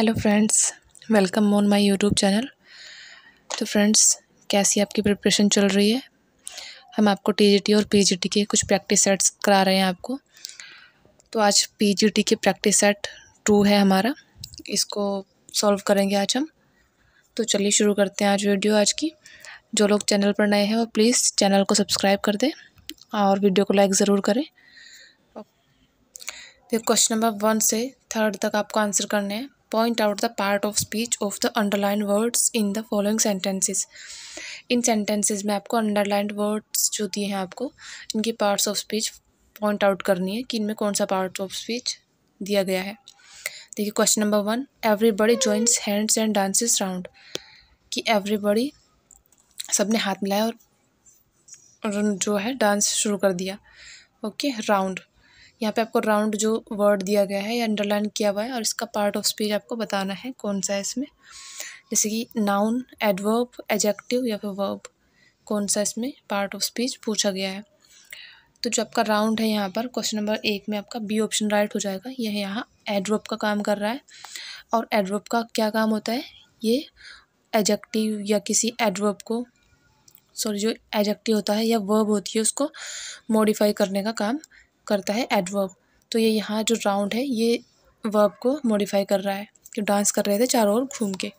Hello friends welcome on my YouTube channel तो friends कैसी आपकी प्रिपरेशन चल रही है हम आपको टीजीटी और पीजीटी के कुछ प्रैक्टिस सेट्स करा रहे हैं आपको तो आज पीजीटी के प्रैक्टिस सेट टू है हमारा इसको सॉल्व करेंगे आज हम तो चलिए शुरू करते हैं आज वीडियो आज की जो लोग चैनल पर नए हैं वो प्लीज़ चैनल को सब्सक्राइब कर दें और वीडियो को लाइक ज़रूर करें तो, देखो क्वेश्चन नंबर वन से थर्ड तक आपको आंसर करने हैं point out the part of speech of the underline words in the following sentences in sentences में आपको अंडरलाइन वर्ड्स जो दिए हैं आपको इनकी parts of speech point out करनी है कि इनमें कौन सा पार्ट ऑफ स्पीच दिया गया है देखिए question number one everybody joins hands and dances round कि एवरीबडी सब ने हाथ मिलाया और जो है डांस शुरू कर दिया ओके राउंड यहाँ पे आपको राउंड जो वर्ड दिया गया है या अंडरलाइन किया हुआ है और इसका पार्ट ऑफ स्पीच आपको बताना है कौन सा है इसमें जैसे कि नाउन एडवर्ब एजेक्टिव या फिर वर्ब कौन सा इसमें पार्ट ऑफ स्पीच पूछा गया है तो जो आपका राउंड है यहाँ पर क्वेश्चन नंबर एक में आपका बी ऑप्शन राइट हो जाएगा यह यहाँ एडवर्ब का काम कर रहा है और एडवर्ब का क्या काम होता है ये एजेक्टिव या किसी एडवर्ब को सॉरी जो एजेक्टिव होता है या वर्ब होती है उसको मॉडिफाई करने का काम करता है एडवर्ब तो ये यहाँ जो राउंड है ये वर्ब को मॉडिफाई कर रहा है जो डांस कर रहे थे चारों ओर घूम के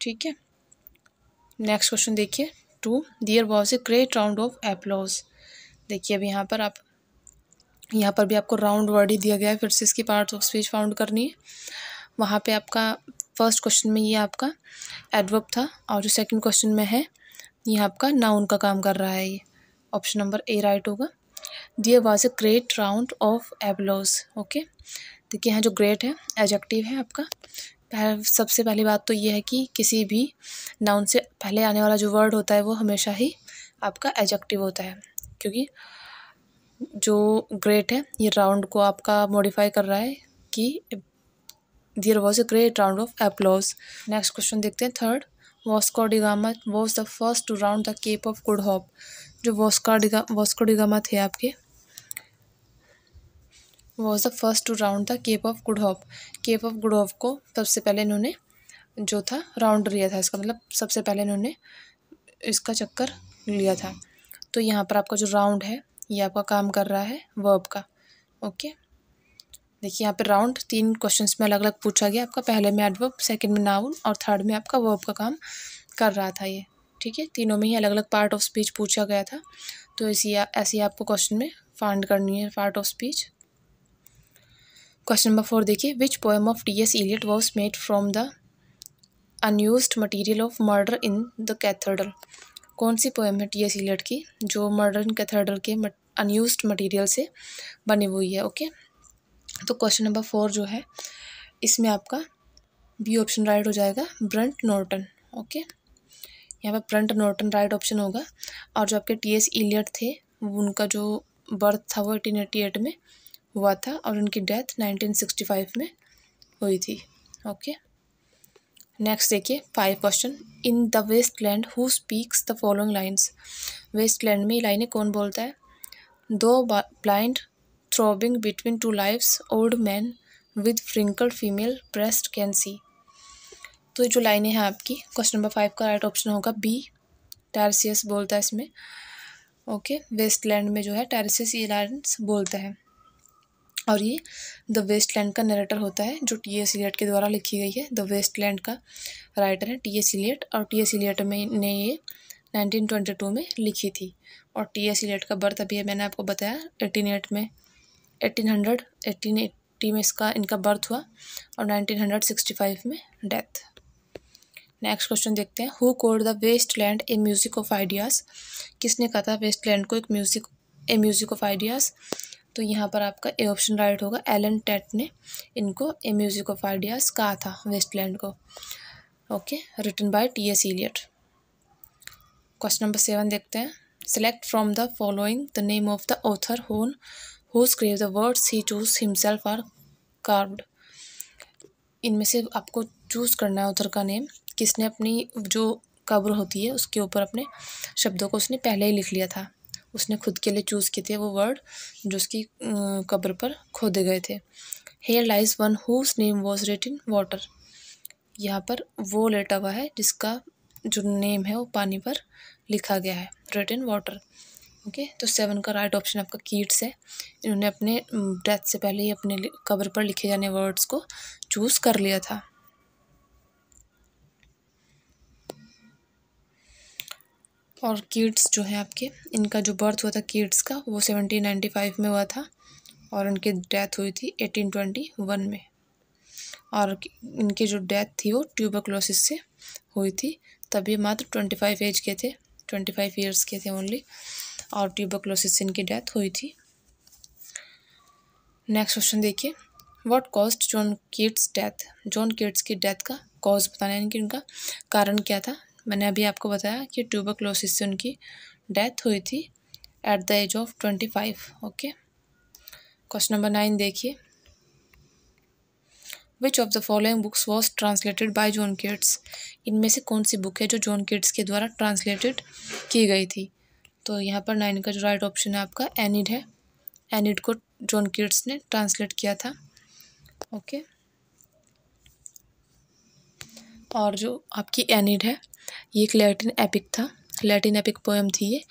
ठीक है नेक्स्ट क्वेश्चन देखिए two there was a great round of applause देखिए अब यहाँ पर आप यहाँ पर भी आपको राउंड वर्ड ही दिया गया है फिर से इसकी पार्ट ऑफ स्पीच फाउंड करनी है वहाँ पे आपका फर्स्ट क्वेश्चन में ये आपका एडवर्ब था और जो सेकंड क्वेश्चन में है ये आपका नाउन का काम कर रहा है ये ऑप्शन नंबर ए राइट होगा there was a great round of applause okay देखिए यहाँ जो ग्रेट है एजेक्टिव है आपका सबसे पहली बात तो ये है कि किसी भी नाउन से पहले आने वाला जो वर्ड होता है वो हमेशा ही आपका एजेक्टिव होता है क्योंकि जो ग्रेट है ये राउंड को आपका मॉडिफाई कर रहा है कि there was a great round of applause next question देखते हैं third Vasco da Gama was the first to round the Cape of Good Hope जो वॉस्का डिगा वॉस्को डिगामा थे आपके was the first to round the Cape of Good Hope Cape of Good Hope को सबसे पहले इन्होंने जो था round लिया था इसका मतलब सबसे पहले इन्होंने इसका चक्कर लिया था तो यहाँ पर आपका जो राउंड है ये आपका काम कर रहा है वर्ब का ओके देखिए यहाँ पर राउंड तीन क्वेश्चन में अलग अलग पूछा गया आपका पहले में एडवर्ब सेकेंड में नाउन और थर्ड में आपका वर्ब का काम कर रहा था ये ठीक है तीनों में ही अलग अलग पार्ट ऑफ स्पीच पूछा गया था तो इसी ऐसे आपको क्वेश्चन में फाइंड करनी है part of speech question number four देखिए which poem of T S Eliot was made from the unused material of Murder in the Cathedral कौन सी पोएम है टी एस इलियट की जो मर्डर इन कैथेड्रल के unused material से बनी हुई है ओके तो क्वेश्चन नंबर फोर जो है इसमें आपका बी ऑप्शन राइट हो जाएगा ब्रंट नॉर्टन ओके यहाँ पर फ्रंट नॉर्टन राइट ऑप्शन होगा और जो आपके टी एस इलियट थे उनका जो बर्थ था वो एटीन एटी एट में हुआ था और उनकी डेथ नाइनटीन सिक्सटी फाइव में हुई थी ओके नेक्स्ट देखिए five question in the Waste Land who speaks the following lines Waste Land में लाइनें कौन बोलता है though blind throbbing between two lives old man with wrinkled female breast can see तो जो लाइनें हैं आपकी क्वेश्चन नंबर फाइव का राइट ऑप्शन होगा बी टैरसियस बोलता है इसमें ओके वेस्टलैंड में जो है टैरसियस ये लाइन्स बोलता है और ये द वेस्टलैंड का नरेटर होता है जो टी एस इलियट के द्वारा लिखी गई है द वेस्टलैंड का राइटर है टी एस इलियट और टी एस इलियट में ने ये 1922 में लिखी थी और टी एस इलियट का बर्थ अभी मैंने आपको बताया एटीन एट में एटीन हंड्रेड एटीन एट्टी में इसका इनका बर्थ हुआ और 1965 में डेथ नेक्स्ट क्वेश्चन देखते हैं who called the Waste Land a music of ideas किसने कहा था वेस्ट लैंड को एक music a music of ideas तो यहाँ पर आपका ए ऑप्शन राइट होगा एलन टेट ने इनको ए म्यूजिक ऑफ आइडियाज़ कहा था वेस्ट लैंड को okay written by T S Eliot question number seven देखते हैं select from the following the name of the author whom who scribe the words he chose himself are carved इनमें से आपको choose करना है author का name किसने अपनी जो कब्र होती है उसके ऊपर अपने शब्दों को उसने पहले ही लिख लिया था उसने खुद के लिए चूज़ किए थे वो वर्ड जो उसकी कब्र पर खोदे गए थे here lies one whose name was writ in water यहाँ पर वो लेटा हुआ है जिसका जो नेम है वो पानी पर लिखा गया है रेट इन वाटर ओके तो सेवन का राइट ऑप्शन आपका कीट्स है इन्होंने अपने डेथ से पहले ही अपने कब्र पर लिखे जाने वर्ड्स को चूज़ कर लिया था और किड्स जो हैं आपके इनका जो बर्थ हुआ था किड्स का वो सेवनटीन नाइन्टी फाइव में हुआ था और उनकी डेथ हुई थी एटीन ट्वेंटी वन में और इनकी जो डेथ थी वो ट्यूबरक्लोसिस से हुई थी तब ये मात्र ट्वेंटी फाइव एज के थे ट्वेंटी फाइव ईयर्स के थे ओनली और ट्यूबरक्लोसिस से इनकी डेथ हुई थी नेक्स्ट क्वेश्चन देखिए what caused John Keats death John Keats की डेथ का कॉज बताना है इनकी उनका कारण क्या था मैंने अभी आपको बताया कि ट्यूबरक्लोसिस से उनकी डेथ हुई थी at the age of twenty five okay question number nine देखिए which of the following books was translated by John Keats इनमें से कौन सी बुक है जो जॉन किड्स के द्वारा ट्रांसलेटेड की गई थी तो यहाँ पर नाइन का जो राइट ऑप्शन है आपका एनिड है एनिड को जॉन किड्स ने ट्रांसलेट किया था ओके okay. और जो आपकी एनिड है ये एक लैटिन एपिक था लैटिन एपिक पोएम थी ये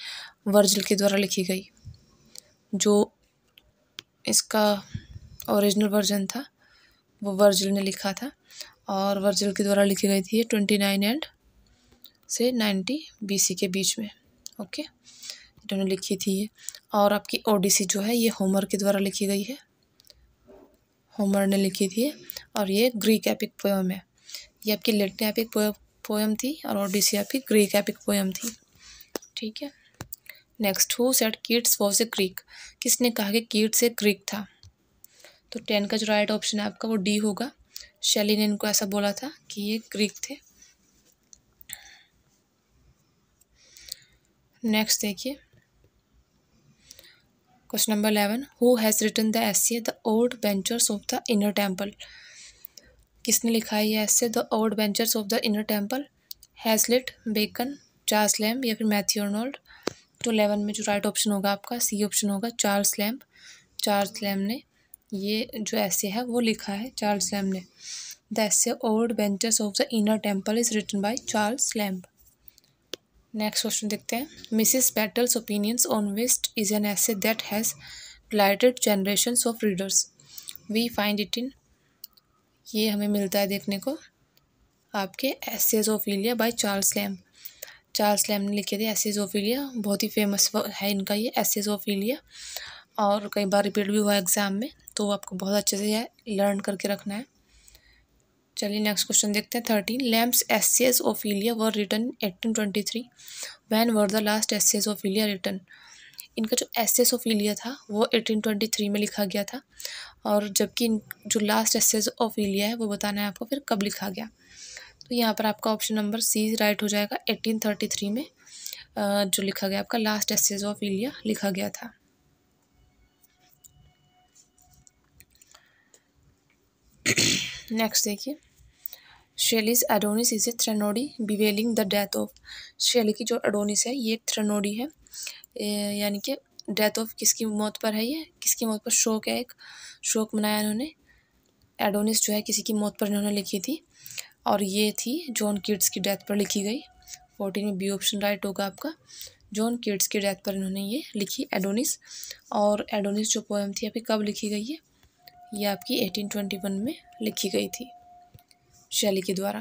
वर्जिल के द्वारा लिखी गई जो इसका ओरिजिनल वर्जन था वो वर्जिल ने लिखा था और वर्जिल के द्वारा लिखी गई थी ट्वेंटी नाइन एंड से नाइन्टी बीसी के बीच में ओके इन्होंने लिखी थी ये और आपकी ओडिसी जो है ये होमर के द्वारा लिखी गई है होमर ने लिखी थी और ये ग्रीक एपिक पोएम है ये आपकी लेटिन एपिक पोएम थी और ओडिसी आपकी ग्रीक एपिक पोएम थी ठीक है next who said Keats was a Greek किसने कहा कि किड्स ए क्रीक था तो टेन का जो राइट ऑप्शन है आपका वो डी होगा शैली ने इनको ऐसा बोला था कि ये क्रीक थे नेक्स्ट देखिए question number eleven who has written the essay the Old Benchers of the Inner Temple किसने लिखा है ये essay the Old Benchers of the Inner Temple Hazlitt Bacon Charles Lamb या फिर मैथ्यू अर्नोल्ड तो eleven में जो राइट ऑप्शन होगा आपका सी ऑप्शन होगा चार्ल्स लैम्प चार्ल्स लैम ने ये जो ऐसे है वो लिखा है चार्ल्स लैम ने the essay Old Benchers of the Inner Temple is written by Charles Lamb next question देखते हैं Mrs Battle's opinions on whist is an essay that has delighted generation of readers we find it in ये हमें मिलता है देखने को आपके essays of Elia by Charles Lamb Charles Lamb ने लिखे थे एसेज ओफीलिया बहुत ही फेमस है इनका ये एसेज ओफीलिया और कई बार रिपीट भी हुआ एग्ज़ाम में तो आपको बहुत अच्छे से यह लर्न करके रखना है चलिए नेक्स्ट क्वेश्चन देखते हैं thirteen Lamb's essays of Elia were written eighteen twenty three when were the last essays of Elia written इनका जो एसेसोफीलिया था वो 1823 में लिखा गया था और जबकि जो लास्ट एसेसोफीलिया है वो बताना है आपको फिर कब लिखा गया तो यहाँ पर आपका ऑप्शन नंबर सी राइट हो जाएगा 1833 में जो लिखा गया आपका लास्ट एसेसोफीलिया लिखा गया था नेक्स्ट देखिए Shelley's Adonais is a threnody bewailing the death of Shelley की जो एडोनिस है ये थ्रेनोडी है यानी कि डेथ ऑफ किसकी मौत पर है ये किसकी मौत पर शोक है एक शोक मनाया इन्होंने एडोनिस जो है किसी की मौत पर इन्होंने लिखी थी और ये थी जॉन किड्स की डेथ पर लिखी गई फोर्टीन में बी ऑप्शन राइट होगा आपका जॉन किड्स की डेथ पर इन्होंने ये लिखी एडोनिस और एडोनिस जो पोएम थी अभी कब लिखी गई है ये आपकी एटीन ट्वेंटी वन में लिखी गई थी शैली के द्वारा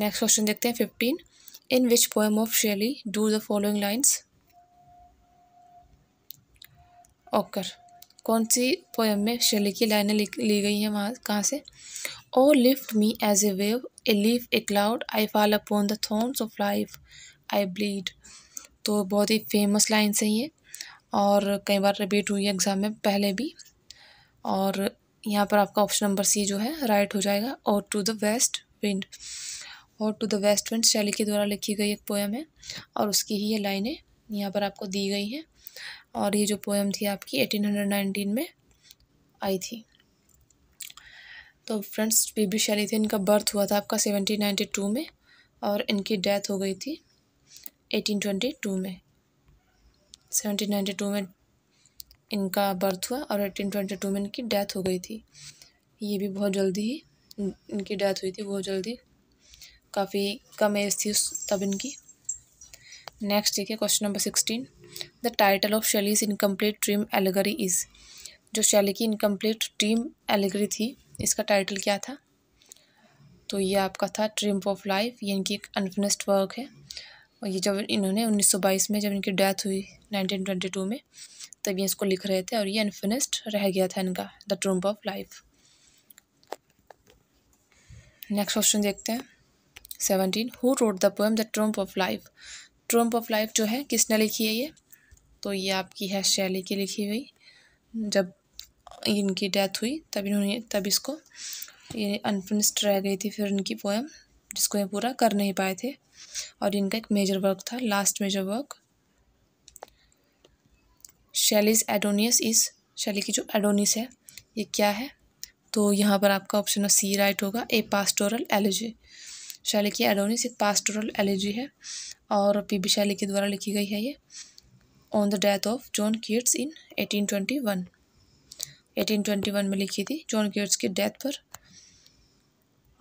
नेक्स्ट क्वेश्चन देखते हैं fifteen in which poem of Shelley do the following lines occur कौन सी पोएम में शैली की लाइनें ली, गई हैं वहाँ कहाँ से O lift me as a wave a leaf a cloud I fall upon the thorns of life I bleed तो बहुत ही फेमस लाइन्स हैं ये और कई बार रिपीट हुई है एग्ज़ाम में पहले भी और यहाँ पर आपका ऑप्शन नंबर सी जो है राइट हो जाएगा और टू द वेस्ट विंड और to the west wind Shelley के द्वारा लिखी गई एक पोएम है और उसकी ही ये लाइनें यहाँ पर आपको दी गई हैं और ये जो पोएम थी आपकी 1819 में आई थी तो फ्रेंड्स बीबी शैली थी इनका बर्थ हुआ था आपका 1792 में और इनकी डेथ हो गई थी 1822 में 1792 में इनका बर्थ हुआ और एटीन ट्वेंटी टू में इनकी डेथ हो गई थी ये भी बहुत जल्दी ही इनकी डेथ हुई थी बहुत जल्दी काफ़ी कम एज थी तब इनकी नेक्स्ट देखिए question number sixteen the title of Shelley's incomplete dream allegory is जो शैली की इनकम्प्लीट ड्रीम एलेगरी थी इसका टाइटल क्या था तो ये आपका था ट्रिम्प ऑफ लाइफ ये इनकी एक अनफिनिस्ड वर्क है और ये जब इन्होंने 1922 में जब इनकी डेथ हुई 1922 में तब ये इसको लिख रहे थे और ये अनफिनिश्ड रह गया था इनका the triumph of life next question देखते हैं seventeen who wrote the poem the triumph of life triumph of life जो है किसने लिखी है ये तो ये आपकी है शैली की लिखी हुई जब इनकी डेथ हुई तब इन्होंने तब इसको ये अनफिनिश्ड रह गई थी फिर इनकी पोएम जिसको ये पूरा कर नहीं पाए थे और इनका एक मेजर वर्क था last major work Shelley's Adonais is Shelley की जो एडोनिस है ये क्या है तो यहाँ पर आपका ऑप्शन सी राइट होगा ए पास्टोरल एलिजी शैली की एडोनिस एक पास्टोरल एलिजी है और पी बी शैली के द्वारा लिखी गई है ये on the death of John Keats in eighteen twenty one eighteen twenty one में लिखी थी जॉन किट्स की डेथ पर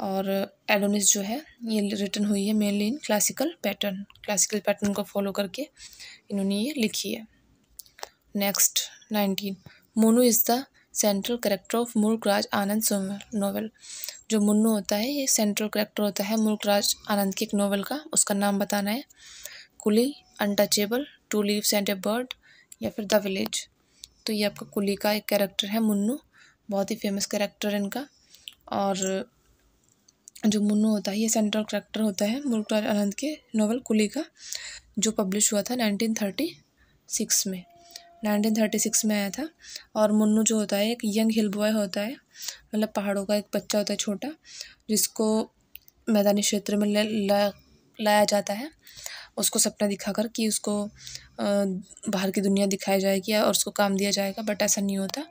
और एडोनिस जो है ये रिटर्न हुई है mainly in classical pattern classical pattern को फॉलो करके इन्होंने ये लिखी है next nineteen Munoo is the central character of Raj Anand novel जो मुन्नू होता है ये सेंट्रल करेक्टर होता है राज आनंद की एक नोवेल का उसका नाम बताना है coolie untouchable two leave and a bird या फिर द विलेज तो ये आपका कुली का एक कैरेक्टर है मुन्नू बहुत ही फेमस कैरेक्टर है इनका और जो मुन्नू होता है ये सेंट्रल करेक्टर होता है मुल्कलाल आनंद के नोवेल कुली का जो पब्लिश हुआ था नाइनटीन थर्टी सिक्स में नाइनटीन थर्टी सिक्स में आया था और मुन्नू जो होता है एक यंग हिल बॉय होता है मतलब पहाड़ों का एक बच्चा होता है छोटा जिसको मैदानी क्षेत्र में ला, लाया जाता है उसको सपना दिखाकर कि उसको बाहर की दुनिया दिखाई जाएगी और उसको काम दिया जाएगा बट ऐसा नहीं होता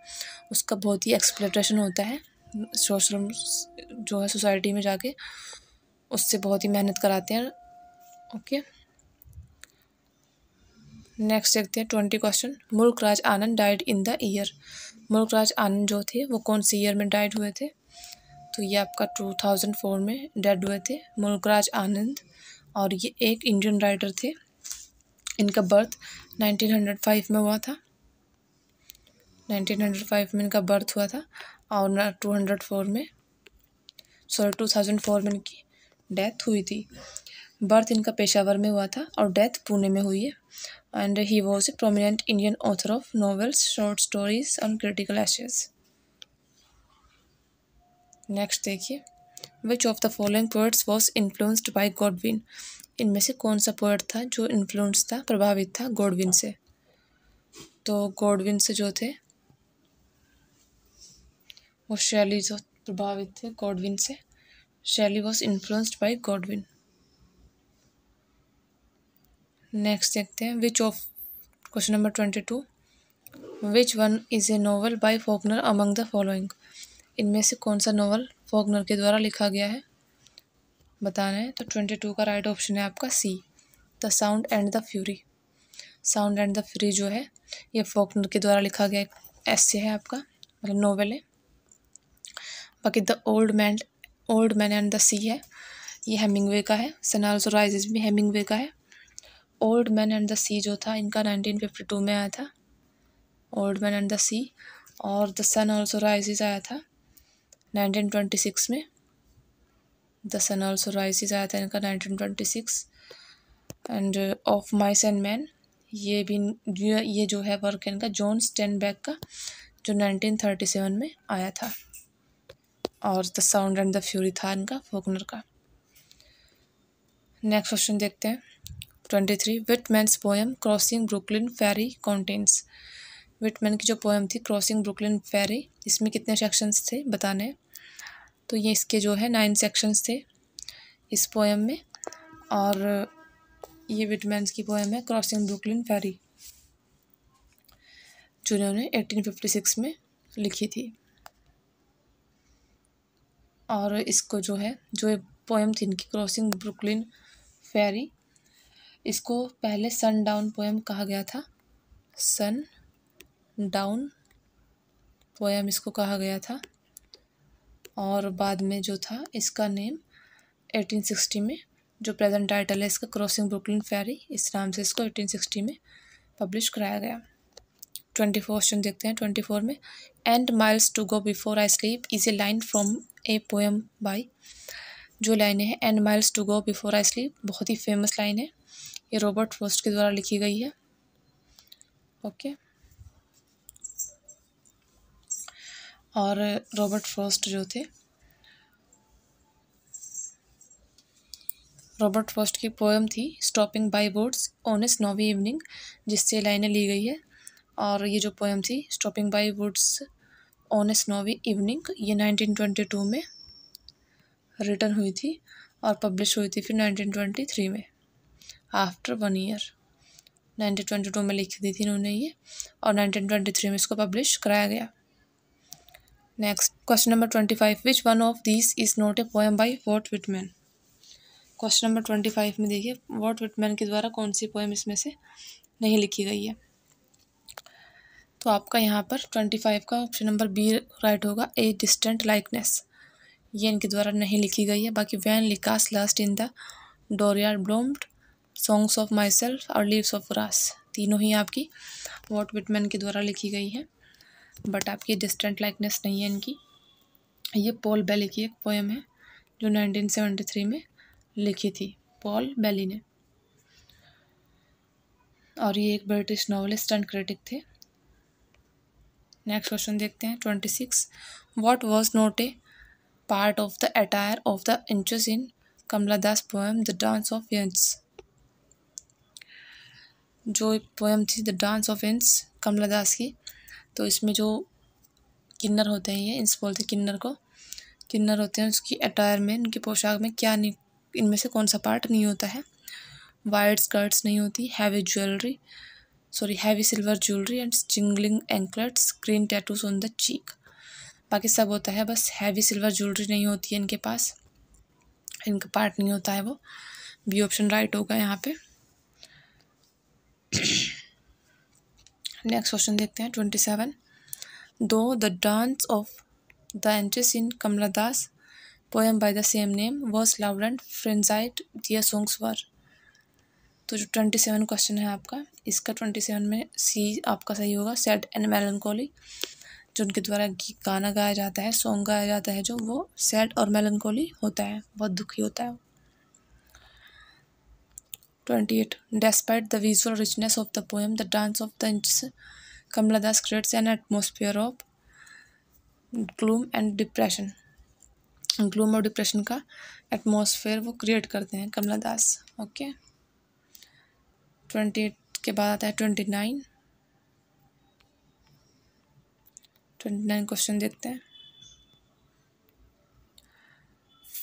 उसका बहुत ही एक्सप्लेटेशन होता है सोशल जो है सोसाइटी में जाके उससे बहुत ही मेहनत कराते हैं ओके नेक्स्ट देखते हैं twenty question Mulk Raj Anand died in the year Mulk Raj आनंद जो थे वो कौन से ईयर में डाइड हुए थे तो ये आपका टू थाउजेंड फोर में डेड हुए थे मुल्क राज आनंद और ये एक इंडियन राइटर थे इनका बर्थ नाइनटीन हंड्रेड फाइव में हुआ था नाइनटीन हंड्रेड फाइव में इनका बर्थ हुआ था और टू हंड्रेड फोर में सॉरी टू थाउजेंड फोर में इनकी डेथ हुई थी बर्थ इनका पेशावर में हुआ था और डेथ पुणे में हुई है and he was a prominent Indian author of novels short stories और क्रिटिकल एशेज नेक्स्ट देखिए which of the following poets was influenced by Godwin इनमें से कौन सा पोइट था जो इन्फ्लुएंस था प्रभावित था गॉडविन से तो गॉडविन से जो थे वो शैली जो प्रभावित थे गॉडविन से Shelley was influenced by Godwin next देखते हैं which of question number twenty two which one is a novel by Faulkner among the following इनमें से कौन सा नोवेल फोकनर के द्वारा लिखा गया है बताना है तो ट्वेंटी टू का राइट ऑप्शन है आपका C the sound and the fury sound and the fury जो है ये फोकनर के द्वारा लिखा गया एक ऐसे है आपका मतलब नोवेल है बाकी the old man old man and the sea है ये हेमिंगवे का है सन ऑल्सो भी हेमिंगवे का है old man and the sea जो था इनका नाइनटीन फिफ्टी टू में आया था old man and the sea और द सन ऑल्सो आया था नाइनटीन ट्वेंटी सिक्स में द सन ऑल्सो आया था इनका nineteen twenty six and of mice and man ये भी ये जो है वर्क इनका जॉन स्टेनबैक का जो नाइनटीन थर्टी सेवन में आया था और the sound and the fury था इनका फोकनर का नेक्स्ट क्वेश्चन देखते हैं twenty three man's poem crossing Brooklyn ferry contents Whitman की जो पोएम थी क्रॉसिंग ब्रुकलिन फेरी इसमें कितने सेक्शंस थे बताने तो ये इसके जो है नाइन सेक्शंस थे इस पोएम में और ये मैंस की पोएम है क्रॉसिंग ब्रुकलिन फेरी जिन्होंने सिक्स में लिखी थी और इसको जो है जो पोएम थी इनकी क्रॉसिंग ब्रुकलिन फेरी इसको पहले सन डाउन पोएम कहा गया था सन डाउन पोएम इसको कहा गया था और बाद में जो था इसका नेम 1860 में जो प्रेजेंट टाइटल है इसका क्रॉसिंग ब्रुकलिन फेरी इस नाम से इसको 1860 में पब्लिश कराया गया ट्वेंटी फोर क्वेश्चन देखते हैं ट्वेंटी फोर में and miles to go before I sleep is a line from a poem by जो लाइनें हैं and miles to go before I sleep बहुत ही फेमस लाइन है ये रॉबर्ट फ्रोस्ट के द्वारा लिखी गई है ओके और रॉबर्ट फ्रोस्ट जो थे रॉबर्ट फ्रोस्ट की पोएम थी stopping by boards on a snowy evening जिससे लाइनें ली गई है और ये जो पोएम थी stopping by woods on a snowy evening ये 1922 में रिटर्न हुई थी और पब्लिश हुई थी फिर 1923 में आफ्टर वन ईयर 1922 में लिख दी थी इन्होंने ये और 1923 में इसको पब्लिश कराया गया next question number twenty five which one of this is not a poem by Walt Whitman question number twenty five में देखिए वॉट विटमैन के द्वारा कौन सी पोएम इसमें से नहीं लिखी गई है तो आपका यहाँ पर ट्वेंटी फाइव का ऑप्शन नंबर बी राइट होगा ए डिस्टेंट लाइकनेस ये इनके द्वारा नहीं लिखी गई है बाकी when lilacs last in the dooryard bloomed songs of myself और लीव्स ऑफ रास तीनों ही आपकी वॉट विटमैन के द्वारा लिखी गई है बट आपकी डिस्टेंट लाइकनेस नहीं है इनकी ये पॉल बेली की एक पोएम है जो 1973 में लिखी थी पॉल बेली ने और ये एक ब्रिटिश नॉवलिस्ट एंड क्रिटिक थे नेक्स्ट क्वेश्चन देखते हैं twenty six what was not a part of the attire of the eunuchs in Kamala Das poem the dance of eunuchs जो पोएम थी द डांस ऑफ इंस कमला दास की तो इसमें जो किन्नर होते हैं ये इंस बोलते किन्नर को किन्नर होते हैं उसकी अटायर में उनकी पोशाक में क्या नहीं इनमें से कौन सा पार्ट नहीं होता है वाइट स्कर्ट्स नहीं होती heavy jewellery sorry heavy silver jewellery and jingling anklets green tattoos on the cheek बाकी सब होता है बस हैवी सिल्वर ज्वेलरी नहीं होती है इनके पास इनका पार्ट नहीं होता है वो बी ऑप्शन राइट होगा यहाँ पे नेक्स्ट क्वेश्चन देखते हैं ट्वेंटी सेवन दो the dance of the entrance in Kamala Das poem by the same name verse love and frenzied their songs were तो जो ट्वेंटी सेवन क्वेश्चन है आपका इसका ट्वेंटी सेवन में सी आपका सही होगा सैड एंड मेलनकोली जो उनके द्वारा गाना गाया जाता है सॉन्ग गाया जाता है जो वो सैड और मेलनकोली होता है बहुत दुखी होता है twenty eight despite the visual richness of the poem the dance of the Kamala Das creates an atmosphere of gloom and depression gloom और डिप्रेशन का एटमोसफेयर वो क्रिएट करते हैं Kamala Das okay okay? Twenty eight के बाद आता है twenty nine twenty nine question देखते हैं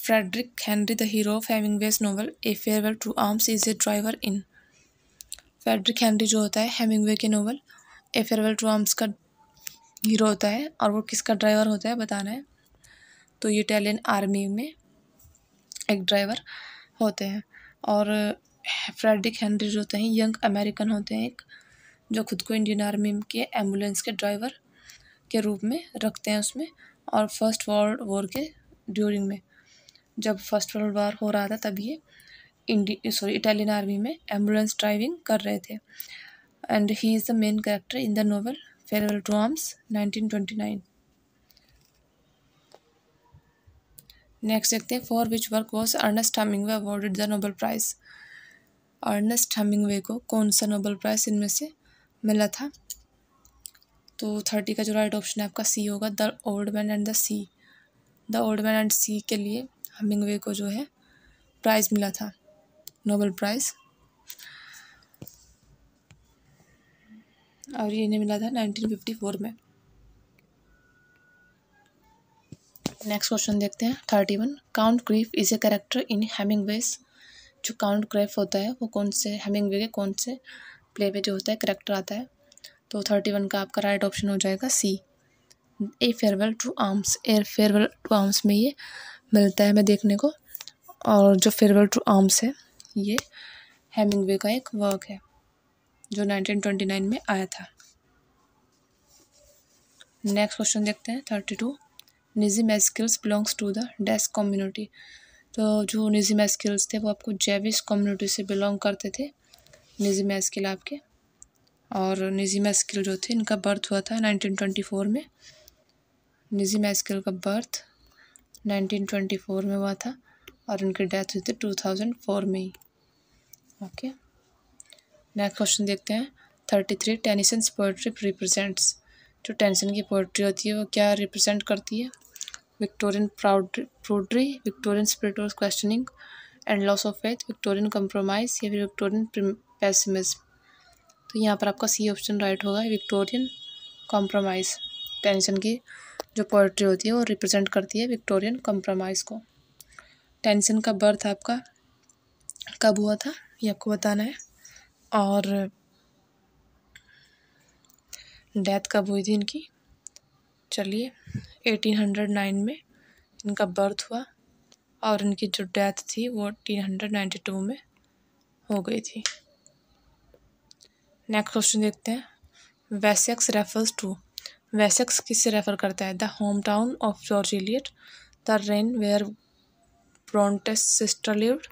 Frederick the hero of of Hemingway's novel a farewell to arms is a driver in Frederick Henry जो होता है हेमिंगवे के novel a farewell to arms का हीरो होता है और वो किसका ड्राइवर होता है बताना है तो ये इटालियन आर्मी में एक ड्राइवर होते हैं और फ्रेडरिक हेनरी जो होते हैं यंग अमेरिकन होते हैं एक जो खुद को इंडियन आर्मी के एम्बुलेंस के ड्राइवर के रूप में रखते हैं उसमें और फर्स्ट वर्ल्ड वॉर के ड्यूरिंग में जब फर्स्ट वर्ल्ड वॉर हो रहा था तब ये इंडी सॉरी इटालियन आर्मी में एम्बुलेंस ड्राइविंग कर रहे थे and he is the main character in the novel farewell to arms nineteen twenty nine next देखते हैं for which work was Ernest Hemingway awarded the Nobel prize Ernest way को कौन सा Nobel prize इनमें से मिला था तो थर्टी का जो राइट ऑप्शन है आपका सी होगा the old man and the sea the old man and sea के लिए हमिंगवे को जो है प्राइज़ मिला था नोबल प्राइज़ और ये इन्हें मिला था नाइनटीन फिफ्टी फोर में नेक्स्ट क्वेश्चन देखते हैं thirty one count Greffi is a character in Hemingway's जो काउंट क्रैफ होता है वो कौन से हेमिंग के कौन से प्ले पे जो होता है करेक्टर आता है तो थर्टी वन का आपका राइट ऑप्शन हो जाएगा C a farewell to arms a farewell to arms में ये मिलता है हमें देखने को और जो फेयरवेल टू आर्म्स है ये हेमिंग का एक वर्क है जो नाइन में आया था नेक्स्ट क्वेश्चन देखते हैं thirty two Nissim Ezekiel's belongs to the desk community तो जो निज़िमा स्किल्स थे वो आपको जेविस कम्युनिटी से बिलोंग करते थे निज़िमा स्किल आपके और निज़िमा स्किल जो थे इनका बर्थ हुआ था 1924 में निज़िमा स्किल का बर्थ 1924 में हुआ था और इनकी डेथ हुई थी 2004 में ही ओके नेक्स्ट क्वेश्चन देखते हैं thirty three Tennyson's poetry represents जो टेनिसन की पोइट्री होती है वो क्या रिप्रेजेंट करती है Victorian poetry Victorian spirit of questioning and loss of faith Victorian compromise या फिर विक्टोरियन पैसिमिज तो यहाँ पर आपका सी ऑप्शन राइट होगा विक्टोरियन कॉम्प्रोमाइज़ टेंशन की जो पोइट्री होती है वो रिप्रेजेंट करती है विक्टोरियन कॉम्प्रोमाइज़ को टेंशन का बर्थ आपका कब हुआ था ये आपको बताना है और डेथ कब हुई थी इनकी चलिए एटीन हंड्रेड नाइन में इनका बर्थ हुआ और इनकी जो डेथ थी वो एटीन हंड्रेड नाइन्टी टू में हो गई थी नेक्स्ट क्वेश्चन देखते हैं वैसेक्स रेफर्स टू वैसेक्स किससे रेफर करता है the home town of George Eliot the region where Brontes sister lived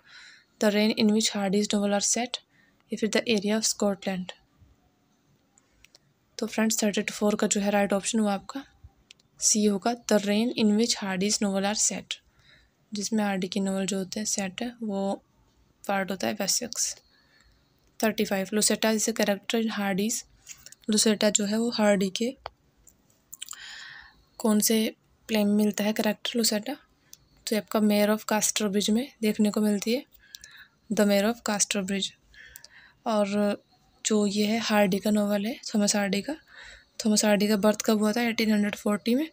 the region in which Hardy's novel are set या फिर द एरिया ऑफ स्कॉटलैंड तो फ्रेंड्स थर्टी टू फोर का जो है right option वो आपका सी होगा the region in which Hardy's novel are set जिसमें हार्डी के नोवल जो होते हैं सेट है वो पार्ट होता है वेसेक्स थर्टी फाइव लुसेटा जिसे कैरेक्टर हार्डीज लुसेटा जो है वो हार्डी के कौन से प्ले में मिलता है करेक्टर लुसेटा तो ये आपका मेयर ऑफ कास्टर ब्रिज में देखने को मिलती है द मेयर ऑफ कास्टर ब्रिज और जो ये है हार्डी का नोवल है थॉमस हार्डी का थोमस हार्डी का बर्थ कब हुआ था 1840 में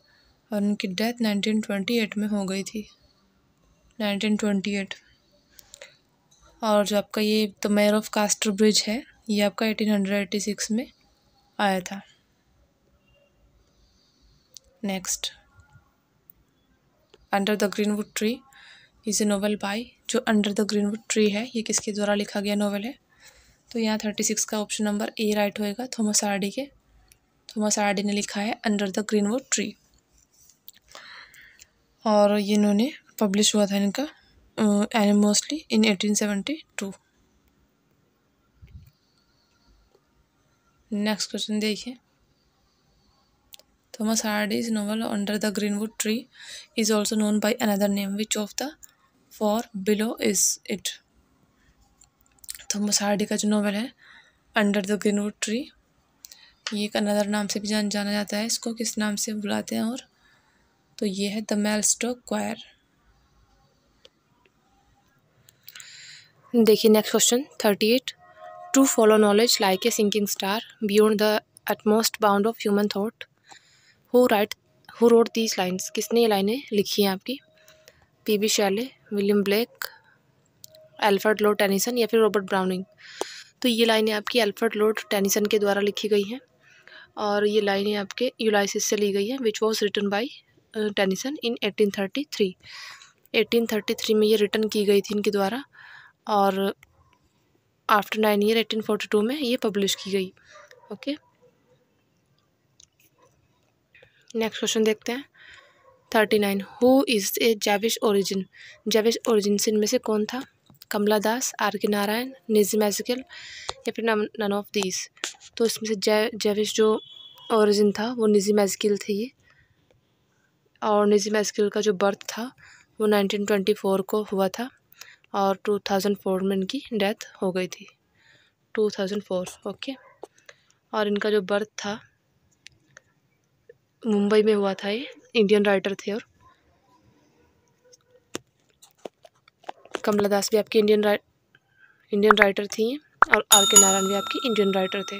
और उनकी डेथ 1928 में हो गई थी 1928 और जो आपका ये द तो मेयर ऑफ कास्टर ब्रिज है ये आपका 1886 में आया था next under the greenwood tree is a novel by जो अंडर द ग्रीनवुड ट्री है ये किसके द्वारा लिखा गया नोवेल है तो यहाँ थर्टी सिक्स का ऑप्शन नंबर ए राइट होएगा थॉमस आर्डी के थोमस तो आरडी ने लिखा है अंडर द ग्रीनवुड ट्री और ये इन्होंने पब्लिश हुआ था इनका anonymously in eighteen seventy two next question देखिए Thomas Hardy's novel under the greenwood tree is also known by another name which of the four below is it Thomas Hardy का जो novel है under the greenwood tree ये कनादर नाम से भी जान जाना जाता है इसको किस नाम से बुलाते हैं और तो ये है द मेलस्टो क्वायर देखिए next question thirty eight to follow knowledge like a sinking star beyond the utmost bound of human thought who write who wrote these lines किसने ये लाइनें लिखी हैं आपकी P B Shelley William Blake Alfred Lord Tennyson या फिर Robert browning तो ये लाइनें आपकी एल्फर्ड लॉर्ड टेनिसन के द्वारा लिखी गई हैं और ये लाइनें आपके यूलाइसिस से ली गई है which was written by Tennyson in eighteen thirty three eighteen thirty three में ये रिटर्न की गई थी इनके द्वारा और after nine year eighteen forty two में ये पब्लिश की गई ओके नेक्स्ट क्वेश्चन देखते हैं thirty nine who is a Jewish origin Jewish origin से इनमें से कौन था कमला दास आर के नारायण निजी मैजिकल या फिर नन ऑफ दीज तो इसमें से जै जेविश जो ओरिजिन था वो निजी मैजिकल थे ये और निजी मैजिकल का जो बर्थ था वो 1924 को हुआ था और 2004 में इनकी डेथ हो गई थी 2004 ओके और इनका जो बर्थ था मुंबई में हुआ था ये इंडियन राइटर थे और कमला दास भी आपकी इंडियन राइ इंडियन राइटर थी और आर के नारायण भी आपकी इंडियन राइटर थे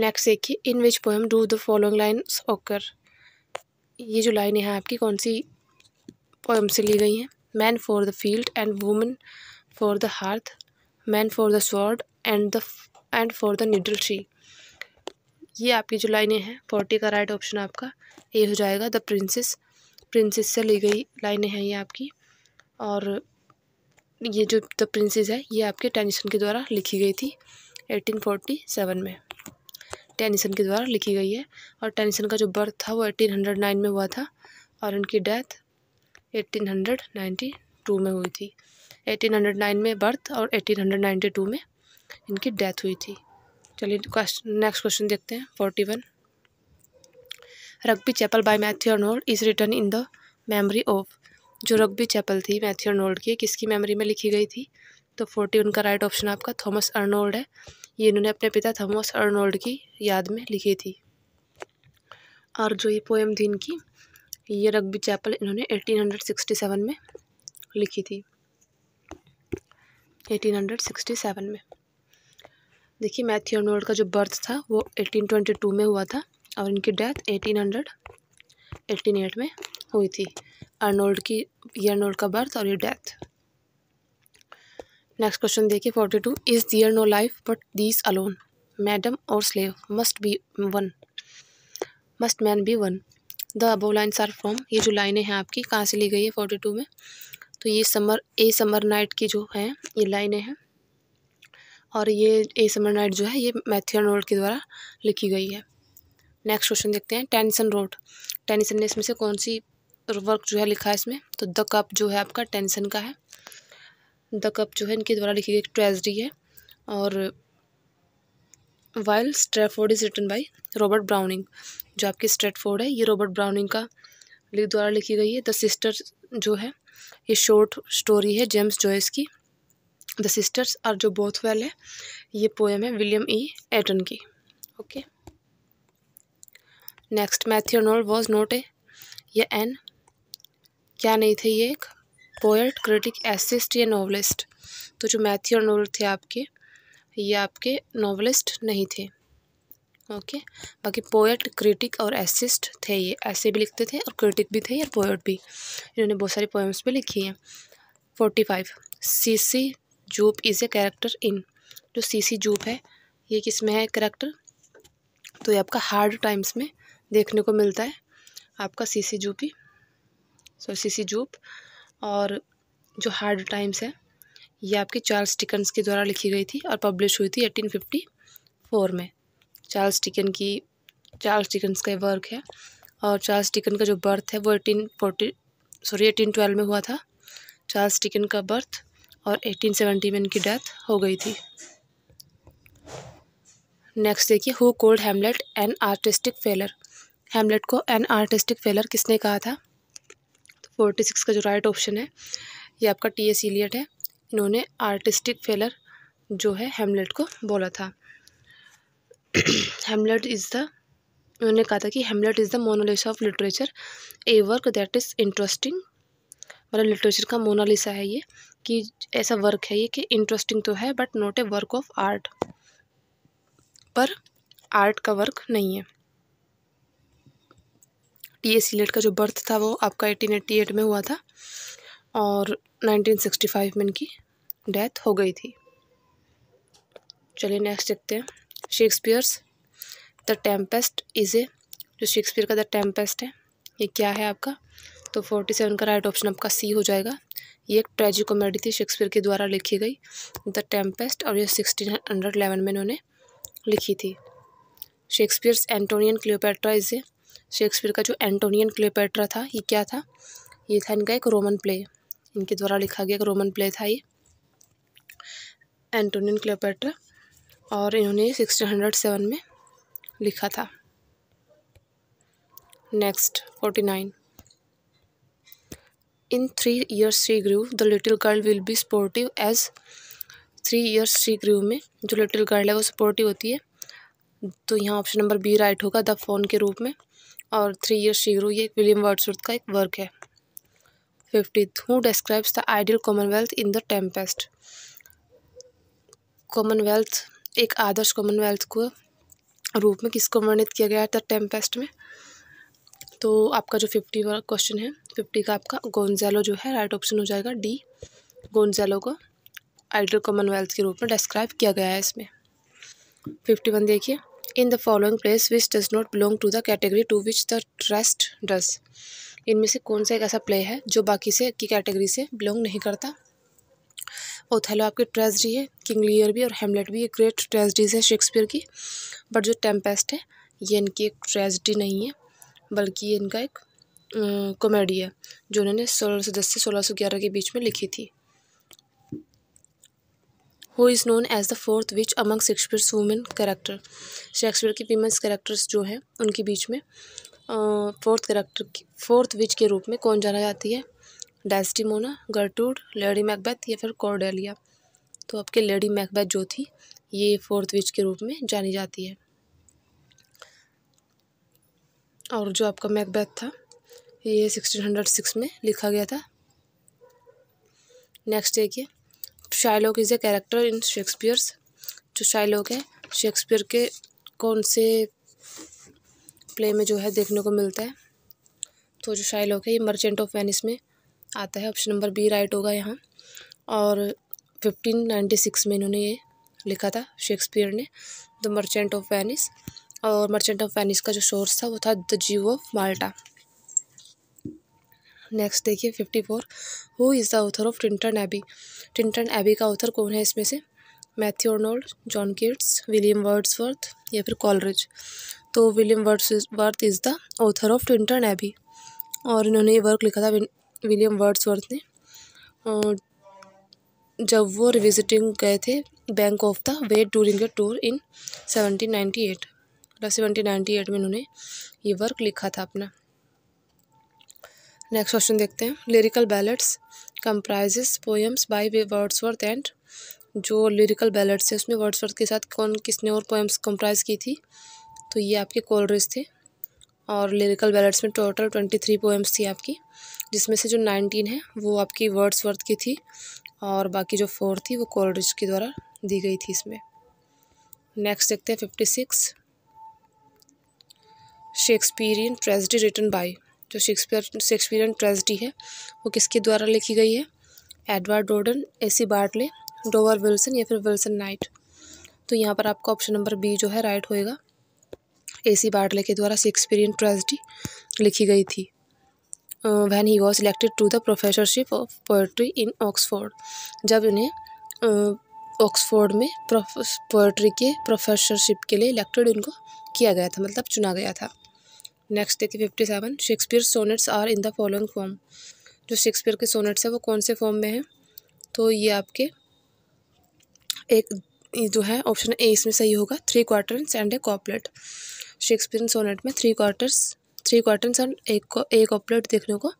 नेक्स्ट देखिए in which poem do the following line occur ये जो लाइन है आपकी कौन सी पोएम से ली गई हैं man for the field and women for the hearth man for the sword and the and for the needle tree ये आपकी जो लाइनें हैं फोर्टी का राइट ऑप्शन आपका ए हो जाएगा द प्रिंसेस प्रिंसेस से ली गई लाइनें हैं ये आपकी और ये जो द प्रिंसेस है ये आपके टेनिसन के द्वारा लिखी गई थी 1847 में टेनिसन के द्वारा लिखी गई है और टेनिसन का जो बर्थ था वो 1809 में हुआ था और उनकी डेथ 1892 में हुई थी 1809 में बर्थ और 1892 में इनकी डेथ हुई थी चलिए क्वेश्चन नेक्स्ट क्वेश्चन देखते हैं forty one Rugby Chapel by Matthew Arnold is written in the memory of जो रग्बी चैपल थी मैथ्यू अर्नोल्ड की किसकी मेमोरी में लिखी गई थी तो फोर्टी उनका राइट ऑप्शन आपका थॉमस अर्नोल्ड है ये इन्होंने अपने पिता थॉमस अर्नोल्ड की याद में लिखी थी और जो ये पोएम थी इनकी ये रग्बी चैपल इन्होंने 1867 में लिखी थी 1867 में देखिए मैथ्यू अर्नोल्ड का जो बर्थ था वो 1822 में हुआ था और इनकी डेथ 1800 एट में हुई थी अर्नोल्ड की ये अर्नोल्ड का बर्थ और ये डेथ नेक्स्ट क्वेश्चन देखिए forty two is there no life but these alone madam or slave must be one must man be one the above lines are from ये जो लाइनें हैं आपकी कहाँ से ली गई है फोर्टी टू में तो ये समर ए समर नाइट की जो है ये लाइनें हैं और ये ए समर नाइट जो है ये मैथ्यू अर्नोल्ड के द्वारा लिखी गई है नेक्स्ट क्वेश्चन देखते हैं टेनिसन रोड टेनिसन ने इसमें से कौन सी वर्क जो है लिखा है इसमें तो द कप जो है आपका टेंसन का है द कप जो है इनके द्वारा लिखी गई ट्रेजडी है और while Stratford is written by Robert Browning जो आपकी स्ट्रेटफोर्ड है ये रॉबर्ट ब्राउनिंग का द्वारा लिखी गई है द सिस्टर्स जो है ये शॉर्ट स्टोरी है जेम्स जॉयस की द सिस्टर्स आर जो बोथ वेल है ये पोएम है विलियम ई एटन की okay next Matthew Arnold was not a an क्या नहीं थे ये एक पोएट क्रिटिक एसिस्ट या नॉवलिस्ट तो जो मैथ्यू और नोवल थे आपके ये आपके नॉवलिस्ट नहीं थे ओके बाकी पोएट क्रिटिक और एसिस्ट थे ये ऐसे भी लिखते थे और क्रिटिक भी थे और पोएट भी इन्होंने बहुत सारी पोएम्स भी लिखी हैं forty five Sissy Jupe is a character in जो सी सी जूप है ये किस में है करेक्टर तो ये आपका हार्ड टाइम्स में देखने को मिलता है आपका Sissy Jupe sorry Sissy Jupe और जो हार्ड टाइम्स है ये आपकी चार्ल्स टिकन्स के द्वारा लिखी गई थी और पब्लिश हुई थी एटीन फिफ्टी फोर में चार्ल्स टिकन की चार्ल्स टिकन्स का वर्क है और चार्ल्स टिकन का जो बर्थ है वो eighteen forty sorry eighteen twelve में हुआ था चार्ल्स टिकन का बर्थ और एटीन सेवेंटी में इनकी डेथ हो गई थी नेक्स्ट देखिए who called Hamlet an artistic failure Hamlet को एन आर्टिस्टिक फेलर किसने कहा था फोर्टी सिक्स का जो राइट ऑप्शन है ये आपका टी एस इलियट है इन्होंने आर्टिस्टिक फेलर जो है हेमलेट को बोला था हेमलेट इज़ द उन्होंने कहा था कि Hamlet is the Mona Lisa of literature a work that is interesting मतलब लिटरेचर का मोनालिसा है ये कि ऐसा वर्क है ये कि इंटरेस्टिंग तो है but not a work of art पर आर्ट का वर्क नहीं है टी ए सीलेट का जो बर्थ था वो आपका एटीन एट्टी एट में हुआ था और नाइनटीन सिक्सटी फाइव में इनकी डेथ हो गई थी चलिए नेक्स्ट देखते हैं Shakespeare's The Tempest is a जो शेक्सपियर का द टेम्पेस्ट है ये क्या है आपका तो फोर्टी सेवन का राइट ऑप्शन आपका सी हो जाएगा ये एक ट्रेजी कॉमेडी थी शेक्सपियर के द्वारा लिखी गई द टेम्पेस्ट और ये सिक्सटीन हंड्रेड इलेवन में इन्होंने लिखी थी Shakespeare's Antony and Cleopatra is a Shakespeare का जो एंटोनियन क्लियोपेट्रा था ये क्या था ये था इनका एक रोमन प्ले इनके द्वारा लिखा गया एक रोमन प्ले था ये एंटोनियन क्लियोपेट्रा और इन्होंने सिक्सटीन हंड्रेड सेवन में लिखा था next forty nine in three years she grew the little girl will be supportive as three years she grew में जो लिटिल गर्ल है वो सपोर्टिव होती है तो यहाँ ऑप्शन नंबर बी राइट होगा द फोन के रूप में और थ्री ईयर शीरो ये विलियम वर्ड्सवर्थ का एक वर्क है fiftieth who describes the ideal commonwealth in the Tempest commonwealth एक आदर्श कॉमनवेल्थ को रूप में किसको वर्णित किया गया था टेम्पेस्ट में तो आपका जो फिफ्टी वाला क्वेश्चन है फिफ्टी का आपका गोन्जेलो जो है राइट ऑप्शन हो जाएगा डी गोन्जेलो को आइडियल कॉमनवेल्थ के रूप में डिस्क्राइब किया गया है इसमें फिफ्टी वन देखिए in the following plays which does not belong to the category to which the trust does इनमें से कौन सा एक ऐसा प्ले है जो बाकी से की कैटेगरी से बिलोंग नहीं करता ओथेलो आपकी ट्रेजडी है किंग लियर भी और हेमलेट भी एक ग्रेट ट्रेजडीज है शेक्सपियर की बट जो टेम्पेस्ट है ये इनकी एक ट्रेजडी नहीं है बल्कि ये इनका एक कॉमेडी अं, है जो उन्होंने सोलह सौ दस से सोलह सौ ग्यारह के बीच में लिखी थी who is known as the fourth witch among Shakespeare's women character Shakespeare की फीमेल्स करेक्टर्स जो हैं उनके बीच में फोर्थ करेक्टर फोर्थ विच के रूप में कौन जाना जाती है डेस्टिमोना गर्टूड लेडी मैकबैथ या फिर कॉर्डेलिया तो आपके लेडी मैकबैथ जो थी ये फोर्थ विच के रूप में जानी जाती है और जो आपका मैकबैथ था ये सिक्सटीन हंड्रेड सिक्स में लिखा गया था नेक्स्ट देखिए Shylock is a character in Shakespeare's जो शाइलॉक है शेक्सपियर के कौन से प्ले में जो है देखने को मिलता है तो जो शाइलॉक है ये मर्चेंट ऑफ वेनिस में आता है ऑप्शन नंबर बी राइट होगा यहाँ और फिफ्टीन नाइन्टी सिक्स में इन्होंने ये लिखा था शेक्सपियर ने द मर्चेंट ऑफ वेनिस और मर्चेंट ऑफ वेनिस का जो सोर्स था वो था the Jew of Malta next देखिए fifty four who is the author of Tintern Abbey Tintern Abbey का ऑथर कौन है इसमें से Matthew Arnold John Keats William Wordsworth या फिर कॉलरिज तो William Wordsworth is the author of Tintern Abbey और इन्होंने ये वर्क लिखा था विलियम वर्ड्स ने और जब वो रिविजिटिंग गए थे bank of the Wye during a tour in seventeen ninety eight seventeen ninety eight में इन्होंने ये वर्क लिखा था अपना नेक्स्ट क्वेश्चन देखते हैं Lyrical Ballads comprises poems by Wordsworth and जो लिरिकल बैलेट्स है उसमें वर्ड्सवर्थ के साथ कौन किसने और पोएम्स कंप्राइज की थी तो ये आपके कोलरेज थे और लिरिकल बैलेट्स में टोटल ट्वेंटी थ्री पोएम्स थी आपकी जिसमें से जो नाइनटीन है वो आपकी वर्ड्स की थी और बाकी जो फोर थी वो कोलरिज के द्वारा दी गई थी इसमें नेक्स्ट देखते हैं fifty six Shakespearean tragedy written by जो शेक्सपियर शेक्सपियरन ट्रेजडी है वो किसके द्वारा लिखी गई है Edward Dowden A C Bradley Dover Wilson या फिर विल्सन नाइट तो यहाँ पर आपका ऑप्शन नंबर बी जो है राइट होएगा एसी बार्टले के द्वारा शेक्सपियरियन ट्रेजडी लिखी गई थी when he was elected to the professorship of poetry in Oxford जब इन्हें ऑक्सफोर्ड में पोएट्री के प्रोफेसरशिप के लिए इलेक्टेड इनको किया गया था मतलब चुना गया था नेक्स्ट देखिए fifty seven Shakespeare sonnets are in the following form जो शेक्सपियर के सोनेट्स हैं वो कौन से फॉर्म में हैं तो ये आपके एक जो है ऑप्शन ए इसमें सही होगा three quarters and a couplet Shakespeare sonnet में three quarters three quarters and एक एक कॉपलेट देखने को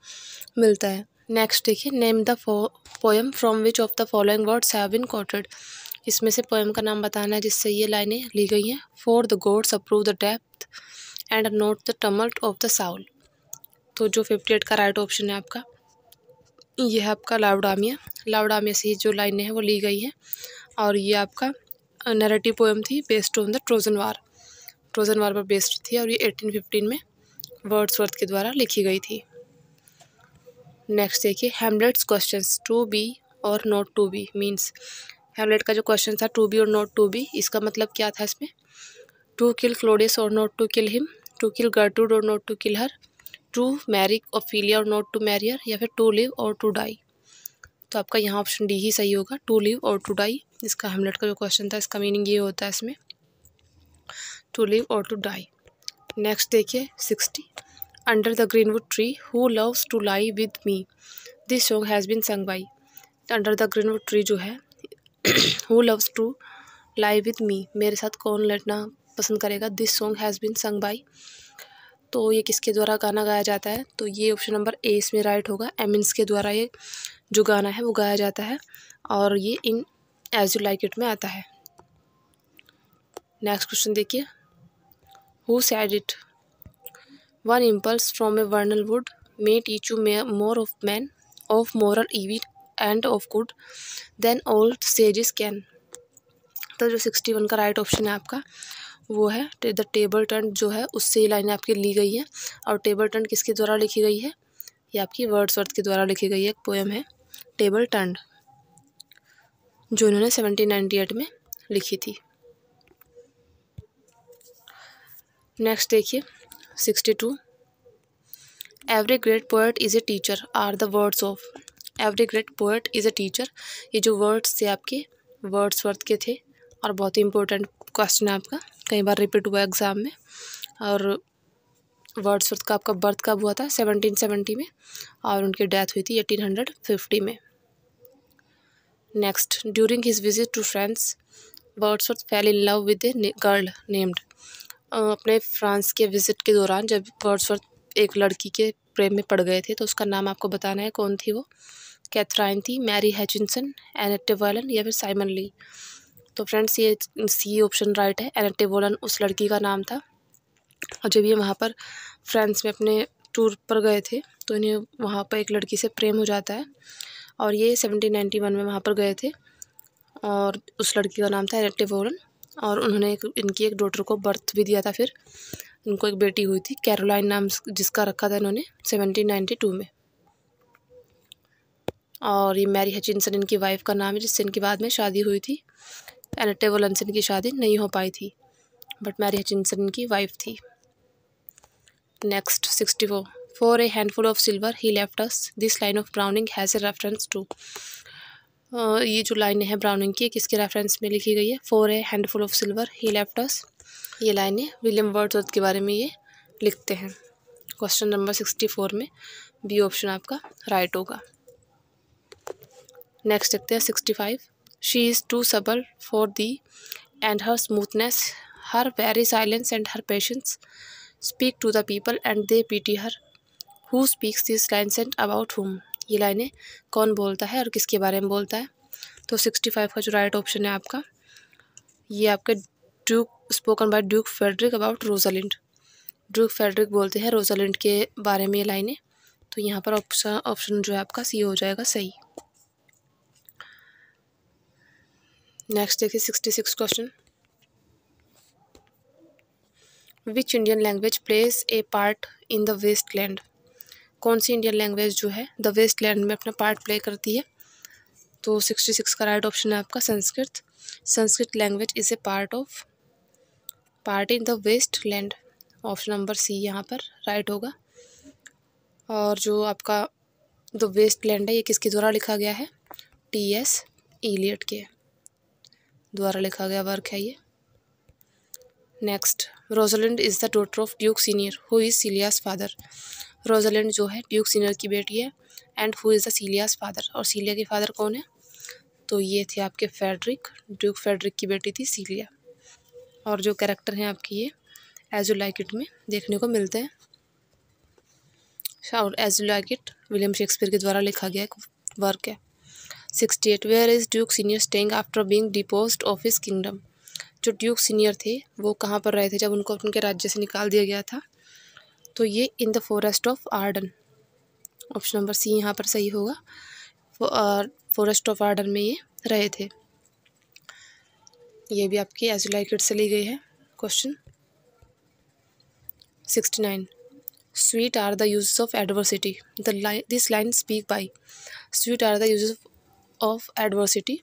मिलता है नेक्स्ट देखिए name the poem from which of the following words have been quoted इसमें से पोएम का नाम बताना है जिससे ये लाइनें ली गई हैं for the gods approve the depth and not the tumult of the soul तो जो फिफ्टी एट का राइट ऑप्शन है आपका ये है आपका लाउडामिया लाउडामिया से जो लाइनें हैं वो ली गई हैं और ये आपका नरेटिव पोएम थी based on the Trojan war Trojan war पर बेस्ड थी और ये एटीन फिफ्टीन में वर्थ के द्वारा लिखी गई थी नेक्स्ट देखिए Hamlet's question to be or not to be means Hamlet का जो क्वेश्चन था to be or not to be इसका मतलब क्या था इसमें to kill Clodius or not to kill him to kill गर्टूड or not to kill her to marry Ophelia or not to marry her या फिर to live or to die तो आपका यहाँ ऑप्शन डी ही सही होगा to live or to die इसका हेमलेट का जो क्वेश्चन था इसका मीनिंग ये होता है इसमें to live or to die next देखिए sixty under the greenwood tree who loves to lie with me this song has been sung by under the greenwood tree जो है who loves to lie with me मेरे साथ कौन लड़ना पसंद करेगा this song has been संग by तो ये किसके द्वारा गाना गाया जाता है तो ये ऑप्शन नंबर ए इसमें राइट होगा एमिन्स के द्वारा ये जो गाना है वो गाया जाता है और ये in As you like it में आता है नेक्स्ट क्वेश्चन देखिए who said it one impulse from a vernal wood may teach you more of man of moral evil and of good than old sages can तो जो sixty one का right option है आपका वो है the table turn जो है उससे ये लाइनें आपकी ली गई है और टेबल टर्न किसके द्वारा लिखी गई है ये आपकी वर्थ के द्वारा लिखी गई एक पोएम है टेबल टर्न जो इन्होंने सेवनटीन नाइन्टी एट में लिखी थी नेक्स्ट देखिए sixty two every great poet is a teacher are the words of every great poet is a teacher ये जो वर्ड्स थे आपके वर्ड्स वर्थ के थे और बहुत ही इंपॉर्टेंट क्वेश्चन है आपका कई बार रिपीट हुआ एग्ज़ाम में और वर्ड्सवर्थ का आपका बर्थ कब हुआ था सेवनटीन सेवेंटी में और उनकी डेथ हुई थी एटीन हंड्रेड फिफ्टी में next during his visit to France Wordsworth fell in love with a girl named अपने फ्रांस के विजिट के दौरान जब वर्ड्सवर्थ एक लड़की के प्रेम में पड़ गए थे तो उसका नाम आपको बताना है कौन थी वो कैथराइन थी मैरी हैचिनसन एनेट वालन या फिर साइमन ली तो फ्रेंड्स ये सी ऑप्शन राइट है एनेटे वोलन उस लड़की का नाम था और जब ये वहाँ पर फ्रेंड्स में अपने टूर पर गए थे तो इन्हें वहाँ पर एक लड़की से प्रेम हो जाता है और ये सेवनटीन नाइन्टी वन में वहाँ पर गए थे और उस लड़की का नाम था एनेटे वोलन और उन्होंने एक, इनकी एक डॉटर को बर्थ भी दिया था फिर उनको एक बेटी हुई थी कैरोलाइन नाम जिसका रखा था इन्होंने सेवनटीन नाइन्टी टू में और ये मैरी हचिनसन इनकी वाइफ का नाम है जिससे इनकी बाद में शादी हुई थी तो एनेटे वोलमसन की शादी नहीं हो पाई थी बट मैरी हचिनसन की वाइफ थी next sixty four for a handful of silver he left us this line of Browning has a reference to ये जो लाइनें हैं ब्राउनिंग की किसके रेफरेंस में लिखी गई है for a handful of silver he left us ये लाइनें विलियम वर्ड्सवर्थ के बारे में ये लिखते हैं क्वेश्चन नंबर सिक्सटी फोर में बी ऑप्शन आपका राइट होगा नेक्स्ट देखते हैं sixty five She is too subtle for thee, and her smoothness, her very silence, and her patience speak to the people, and they pity her. Who speaks these lines and about whom? ye line कौन bolta hai aur kiske bare mein bolta hai to 65 ka jo right option hai aapka ye aapke duke spoken by duke frederick about rosalind duke frederick bolte hai rosalind ke bare mein ye line तो यहाँ पर option option जो है आपका C हो जाएगा सही next देखिए sixty six question which Indian language plays a part in the Waste Land कौन सी इंडियन लैंग्वेज जो है द वेस्ट लैंड में अपना पार्ट प्ले करती है तो सिक्सटी सिक्स का राइट ऑप्शन है आपका Sanskrit Sanskrit language is a part of part in the Waste Land option number C यहाँ पर राइट होगा और जो आपका द वेस्ट लैंड है ये किसके द्वारा लिखा गया है टी एस ईलियट के द्वारा लिखा गया वर्क है ये next Rosalind is the daughter of Duke Senior who is Celia's father Rosalind जो है ड्यूक सीनियर की बेटी है and who is the Celia's father और सीलिया के फादर कौन है तो ये थे आपके फेडरिक ड्यूक फेडरिक की बेटी थी सीलिया और जो कैरेक्टर हैं आपकी ये एज यू लाइक इट में देखने को मिलते हैं और As you like It William Shakespeare के द्वारा लिखा गया एक वर्क है sixty eight where is Duke Senior staying after being deposed of his kingdom जो ड्यूक सीनियर थे वो कहाँ पर रहे थे जब उनको उनके राज्य से निकाल दिया गया था तो ये in the forest of Arden option number C यहाँ पर सही होगा फॉरेस्ट ऑफ आर्डन में ये रहे थे ये भी आपकी एज लाइक से ली गई है question sixty nine sweet are the use of adversity this line speak by sweet are the use of of adversity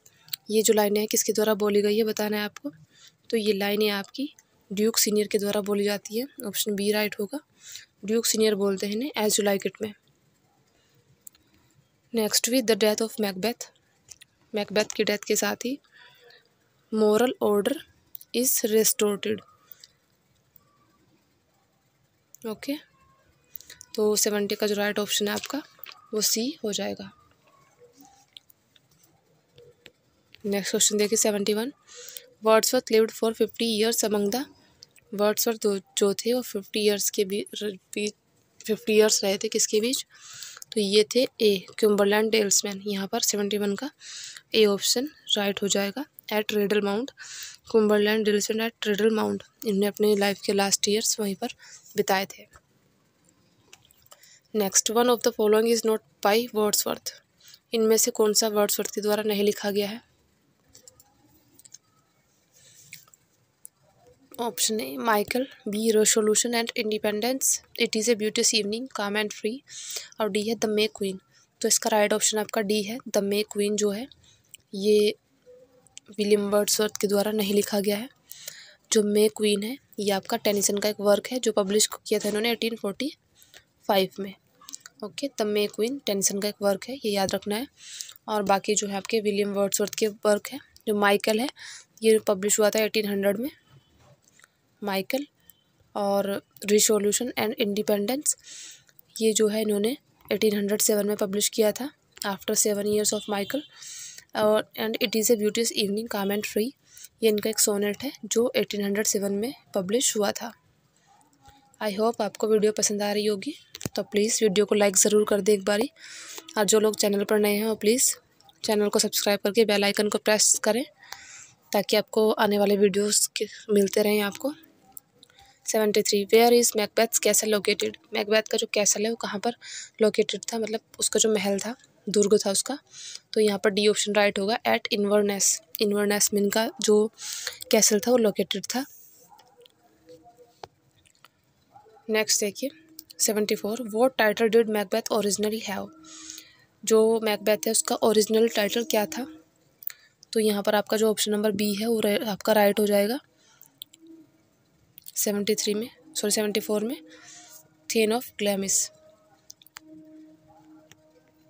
ये जो लाइनें हैं किसके द्वारा बोली गई है बताना है आपको तो ये है आपकी ड्यूक सीनियर के द्वारा बोली जाती है ऑप्शन बी राइट होगा ड्यूक सीनियर बोलते हैं इन्हें एज यू लाइक इट में next with the death of Macbeth Macbeth की डेथ के साथ ही moral order is restored okay तो सेवेंटी का जो राइट ऑप्शन है आपका वो सी हो जाएगा नेक्स्ट क्वेश्चन देखिए seventy one Wordsworth lived for fifty years among the worth जो थे वो फिफ्टी ईयर्स के बीच फिफ्टी ईयर्स रहे थे किसके बीच तो ये थे ए क्यूम्बरलैंड डेल्समैन यहाँ पर सेवेंटी वन का ए ऑप्शन राइट हो जाएगा at Rydal Mount Cumberland dalesman at Rydal Mount इन्होंने अपने लाइफ के लास्ट ईयर्स वहीं पर बिताए थे next one of the following is not by Wordsworth इनमें से कौन सा वर्थ के द्वारा नहीं लिखा गया है option A Michael B resolution and independence it is a beauteous evening calm and free और डी है द मे क्वीन तो इसका राइट ऑप्शन आपका डी है द मे क्वीन जो है ये विलियम वर्ड्सवर्थ के द्वारा नहीं लिखा गया है जो मे क्वीन है ये आपका टेनिसन का एक वर्क है जो पब्लिश किया था इन्होंने एटीन फोर्टी फाइव में okay the May Queen Tennyson का एक वर्क है ये याद रखना है और बाकी जो है आपके विलियम वर्ड्सवर्थ के वर्क है जो माइकल है ये पब्लिश हुआ था एटीन हंड्रेड में माइकल और रिशोल्यूशन एंड इंडिपेंडेंस ये जो है इन्होंने एटीन हंड्रेड सेवन में पब्लिश किया था after seven years of Michael और and it is a beauteous evening calm and free ये इनका एक सोनेट है जो एटीन हंड्रेड सेवन में पब्लिश हुआ था आई होप आपको वीडियो पसंद आ रही होगी तो प्लीज़ वीडियो को लाइक ज़रूर कर दें एक बारी और जो लोग चैनल पर नए हैं वो प्लीज़ चैनल को सब्सक्राइब करके बेल आइकन को प्रेस करें ताकि आपको आने वाले वीडियोस मिलते रहें आपको seventy three where is Macbeth castle located Macbeth का जो कैसल है वो कहाँ पर लोकेटेड था मतलब उसका जो महल था दुर्ग था उसका तो यहाँ पर डी ऑप्शन राइट होगा एट इन्वरनेस इन्वरनेस मिन का जो कैसल था वो लोकेटेड था नेक्स्ट देखिए seventy four what title did Macbeth originally have जो मैकबैथ है उसका ओरिजिनल टाइटल क्या था तो यहाँ पर आपका जो ऑप्शन नंबर बी है वो आपका राइट हो जाएगा सेवेंटी थ्री में सॉरी सेवेंटी फोर में thane of Glamis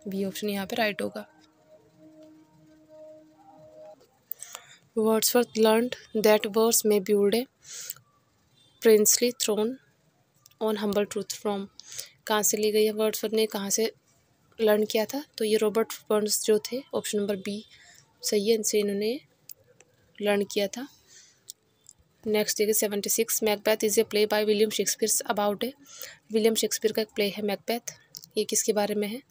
B option यहाँ पे राइट होगा Wordsworth learn that words में be a princely throne on humble truth from कहाँ से ली गई है वर्ड्सवर्थ ने कहाँ से लर्न किया था तो ये रॉबर्ट वर्ड्स जो थे ऑप्शन नंबर बी सही है इनसे इन्होंने लर्न किया था नेक्स्ट देखिए seventy six Macbeth is a play by William Shakespeare's about a William Shakespeare का एक प्ले है मैकबैथ ये किसके बारे में है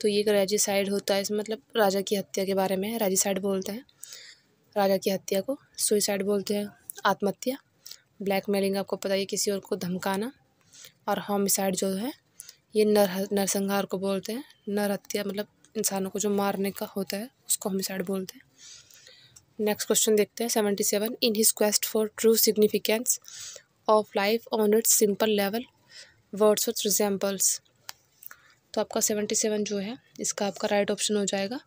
तो ये एक रेजिसाइड होता है इसमें मतलब राजा की हत्या के बारे में है रेजिसाइड बोलते हैं राजा की हत्या को सुइसाइड बोलते हैं आत्महत्या ब्लैक मेलिंग आपको पता है किसी और को धमकाना और होमिसाइड जो है ये नर नरसंहार को बोलते हैं नर हत्या मतलब इंसानों को जो मारने का होता है उसको होमिसाइड बोलते हैं नेक्स्ट क्वेश्चन देखते हैं seventy seven in his quest for true significance of life on its simple level words with examples तो आपका सेवेंटी सेवन जो है इसका आपका राइट right ऑप्शन हो जाएगा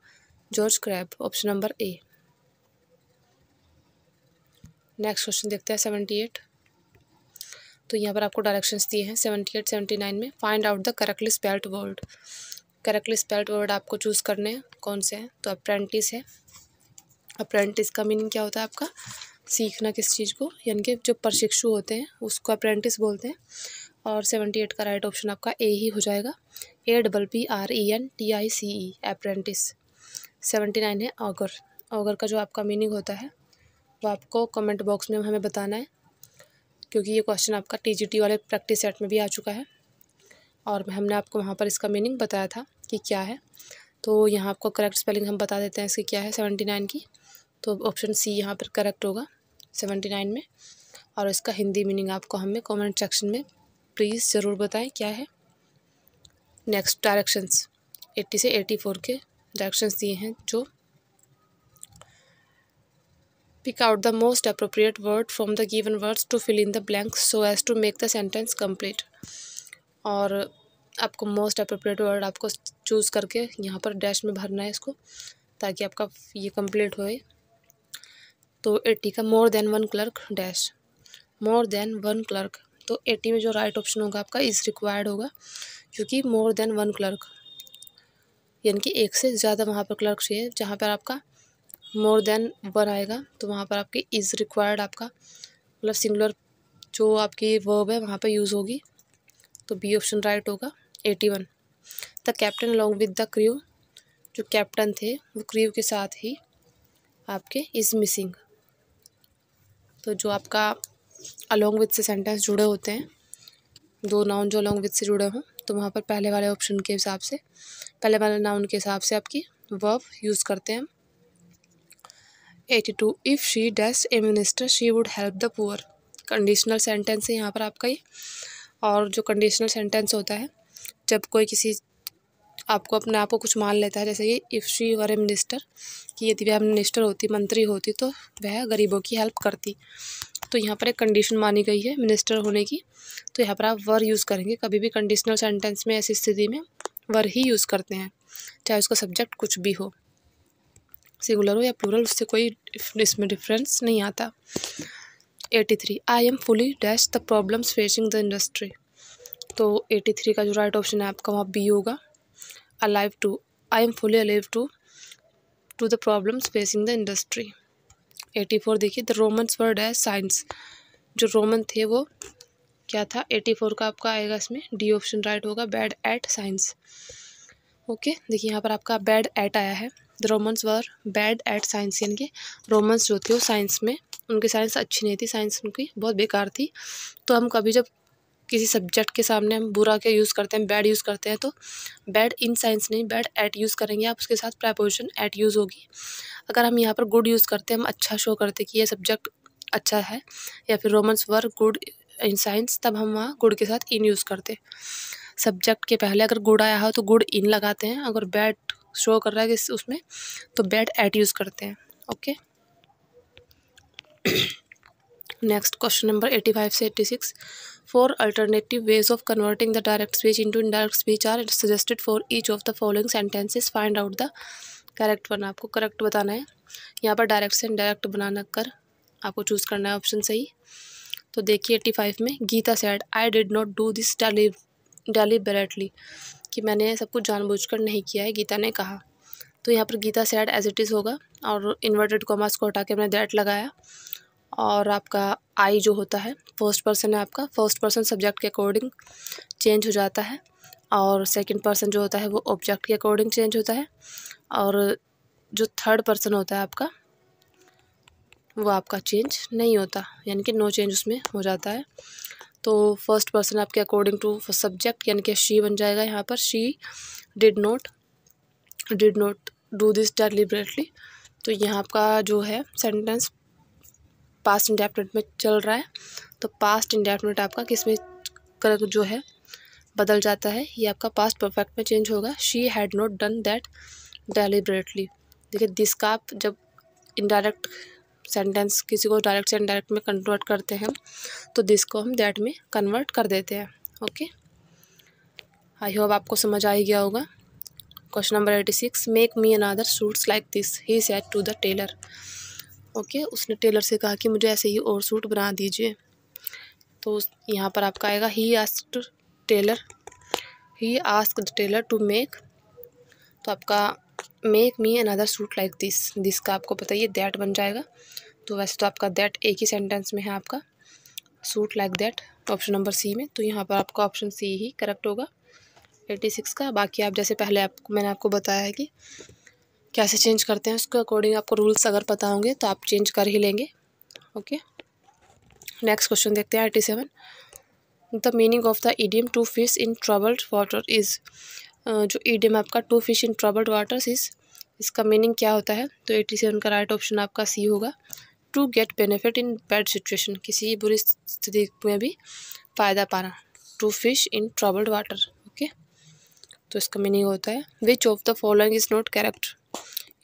George Crabbe option number A next question देखते हैं सेवेंटी एट तो यहाँ पर आपको डायरेक्शंस दिए हैं सेवेंटी एट सेवेंटी नाइन में find out the correctly spelled word correctly spelled word आपको चूज़ करने हैं कौन से हैं तो अप्रेंटिस है अप्रेंटिस का मीनिंग क्या होता है आपका सीखना किस चीज़ को यानी कि जो प्रशिक्षु होते हैं उसको अप्रेंटिस बोलते हैं और सेवेंटी एट का राइट ऑप्शन आपका ए ही हो जाएगा A double P R E N T I C E apprentice seventy nine है ऑगर ऑगर का जो आपका मीनिंग होता है वो आपको कमेंट बॉक्स में हमें बताना है क्योंकि ये क्वेश्चन आपका टी वाले प्रैक्टिस सेट में भी आ चुका है और हमने आपको वहाँ पर इसका मीनिंग बताया था कि क्या है तो यहाँ आपको करेक्ट स्पेलिंग हम बता देते हैं इसकी क्या है सेवेंटी नाइन की तो ऑप्शन सी यहाँ पर करेक्ट होगा सेवेंटी नाइन में और इसका हिंदी मीनिंग आपको हमें कमेंट सेक्शन में प्लीज़ ज़रूर बताएं क्या है नेक्स्ट डायरेक्शंस एट्टी से एटी फोर के डायरेक्शंस दिए हैं जो pick out the most appropriate word from the given words to fill in the blank so as to make the sentence complete और आपको मोस्ट अप्रोप्रिएट वर्ड आपको choose करके यहाँ पर डैश में भरना है इसको ताकि आपका ये कम्प्लीट होए तो एट्टी का more than one clerk dash more than one clerk तो एट्टी में जो राइट ऑप्शन होगा आपका इज़ रिक्वायर्ड होगा क्योंकि मोर देन वन क्लर्क यानी कि एक से ज़्यादा वहाँ पर क्लर्क चाहिए जहाँ पर आपका मोर देन वन आएगा तो वहाँ पर आपकी इज़ रिक्वायर्ड आपका मतलब सिंगुलर जो आपकी वर्ब है वहाँ पर यूज़ होगी तो बी ऑप्शन राइट होगा eighty one the captain along with the crew जो कैप्टन थे वो क्रियो के साथ ही आपके इज़ मिसिंग तो जो आपका अलोंग विथ से सेंटेंस जुड़े होते हैं दो नाउन जो अलोंग विथ से जुड़े हों तो वहाँ पर पहले वाले ऑप्शन के हिसाब से पहले वाले नाउन के हिसाब से आपकी वर्ब यूज़ करते हैं एटी टू इफ़ शी डेस्ट a minister she would help the poor conditional sentence है यहाँ पर आपका ये और जो कंडीशनल सेंटेंस होता है जब कोई किसी आपको अपने आप को कुछ मान लेता है जैसे कि if she were a minister कि यदि वह मिनिस्टर होती मंत्री होती तो वह गरीबों की हेल्प करती तो यहाँ पर एक कंडीशन मानी गई है मिनिस्टर होने की तो यहाँ पर आप वर यूज़ करेंगे कभी भी कंडीशनल सेंटेंस में ऐसी स्थिति में वर ही यूज़ करते हैं चाहे उसका सब्जेक्ट कुछ भी हो सिंगुलर हो या प्लूरल उससे कोई इसमें डिफरेंस नहीं आता eighty three I am fully dash the problems facing the industry तो एटी थ्री का जो राइट ऑप्शन है आपका वहाँ बी होगा alive to, I am fully alive to, to the problems facing the industry. 84 देखिए द रोमन्स वर्ड है science जो रोमन थे वो क्या था 84 का आपका आएगा इसमें डी ऑप्शन राइट होगा बैड एट साइंस ओके देखिए यहाँ पर आपका बैड एट आया है the Romans were bad at science यानी कि रोमन्स जो थे वो साइंस में उनकी साइंस अच्छी नहीं थी साइंस उनकी बहुत बेकार थी तो हम कभी जब किसी सब्जेक्ट के सामने हम बुरा क्या यूज़ करते हैं बैड यूज़ करते हैं तो बैड इन साइंस नहीं बैड एट यूज़ करेंगे आप उसके साथ प्रपोजिशन एट यूज़ होगी अगर हम यहाँ पर गुड यूज़ करते हैं हम अच्छा शो करते कि यह सब्जेक्ट अच्छा है या फिर Romans were good in science तब हम वहाँ गुड के साथ इन यूज़ करते सब्जेक्ट के पहले अगर गुड आया हो तो गुड इन लगाते हैं अगर बैड शो कर रहा है कि उसमें तो बैड एट यूज़ करते हैं okay next question number eighty five से eighty six four alternative ways of converting the direct in into indirect speech are suggested for each of the following sentences find out the correct one आपको correct बताना है यहाँ पर direct से indirect बनाना कर आपको choose करना है ऑप्शन सही तो देखिए एट्टी फाइव में Gita said I did not do this daily deliberately कि मैंने सब कुछ जानबूझकर नहीं किया है गीता ने कहा तो यहाँ पर Gita said as it is होगा और इन्वर्टेड कॉमर्स को हटा के मैंने डेट लगाया और आपका आई जो होता है फर्स्ट पर्सन है आपका फर्स्ट पर्सन सब्जेक्ट के अकॉर्डिंग चेंज हो जाता है और सेकंड पर्सन जो होता है वो ऑब्जेक्ट के अकॉर्डिंग चेंज होता है और जो थर्ड पर्सन होता है आपका वो आपका चेंज नहीं होता यानी कि नो चेंज उसमें हो जाता है तो फर्स्ट पर्सन आपके अकॉर्डिंग टू सब्जेक्ट यानी कि शी बन जाएगा यहाँ पर she did not did not do this deliberately तो यहाँ आपका जो है सेंटेंस पास्ट इंडेफिनेट में चल रहा है तो पास्ट इंडेफिनेट आपका किस में कर जो है बदल जाता है ये आपका पास्ट परफेक्ट में चेंज होगा she had not done that deliberately देखिए दिस का आप जब इनडायरेक्ट सेंटेंस किसी को डायरेक्ट से इनडायरेक्ट में कन्वर्ट करते हैं तो दिस को हम दैट में कन्वर्ट कर देते हैं ओके आई होप आपको समझ आ ही गया होगा question number eighty six make me another suits like this he said to the tailor okay उसने टेलर से कहा कि मुझे ऐसे ही और सूट बना दीजिए तो यहाँ पर आपका आएगा he asked tailor he ask the tailor to make तो आपका make me another suit like this this का आपको पता ही दैट बन जाएगा तो वैसे तो आपका दैट एक ही सेंटेंस में है आपका suit like that option number C में तो यहाँ पर आपका ऑप्शन सी ही करेक्ट होगा एटी सिक्स का बाकी आप जैसे पहले आपको मैंने आपको बताया है कि कैसे चेंज करते हैं उसके अकॉर्डिंग आपको रूल्स अगर पता होंगे तो आप चेंज कर ही लेंगे ओके नेक्स्ट क्वेश्चन देखते हैं eighty seven the meaning of the idiom to fish in troubled water is जो ईडियम आपका to fish in troubled water is इसका मीनिंग क्या होता है तो एटी सेवन का राइट ऑप्शन आपका सी होगा to get benefit in bad situation किसी बुरी स्थिति में भी फ़ायदा पाना to fish in troubled water okay तो इसका मीनिंग होता है which of the following is not correct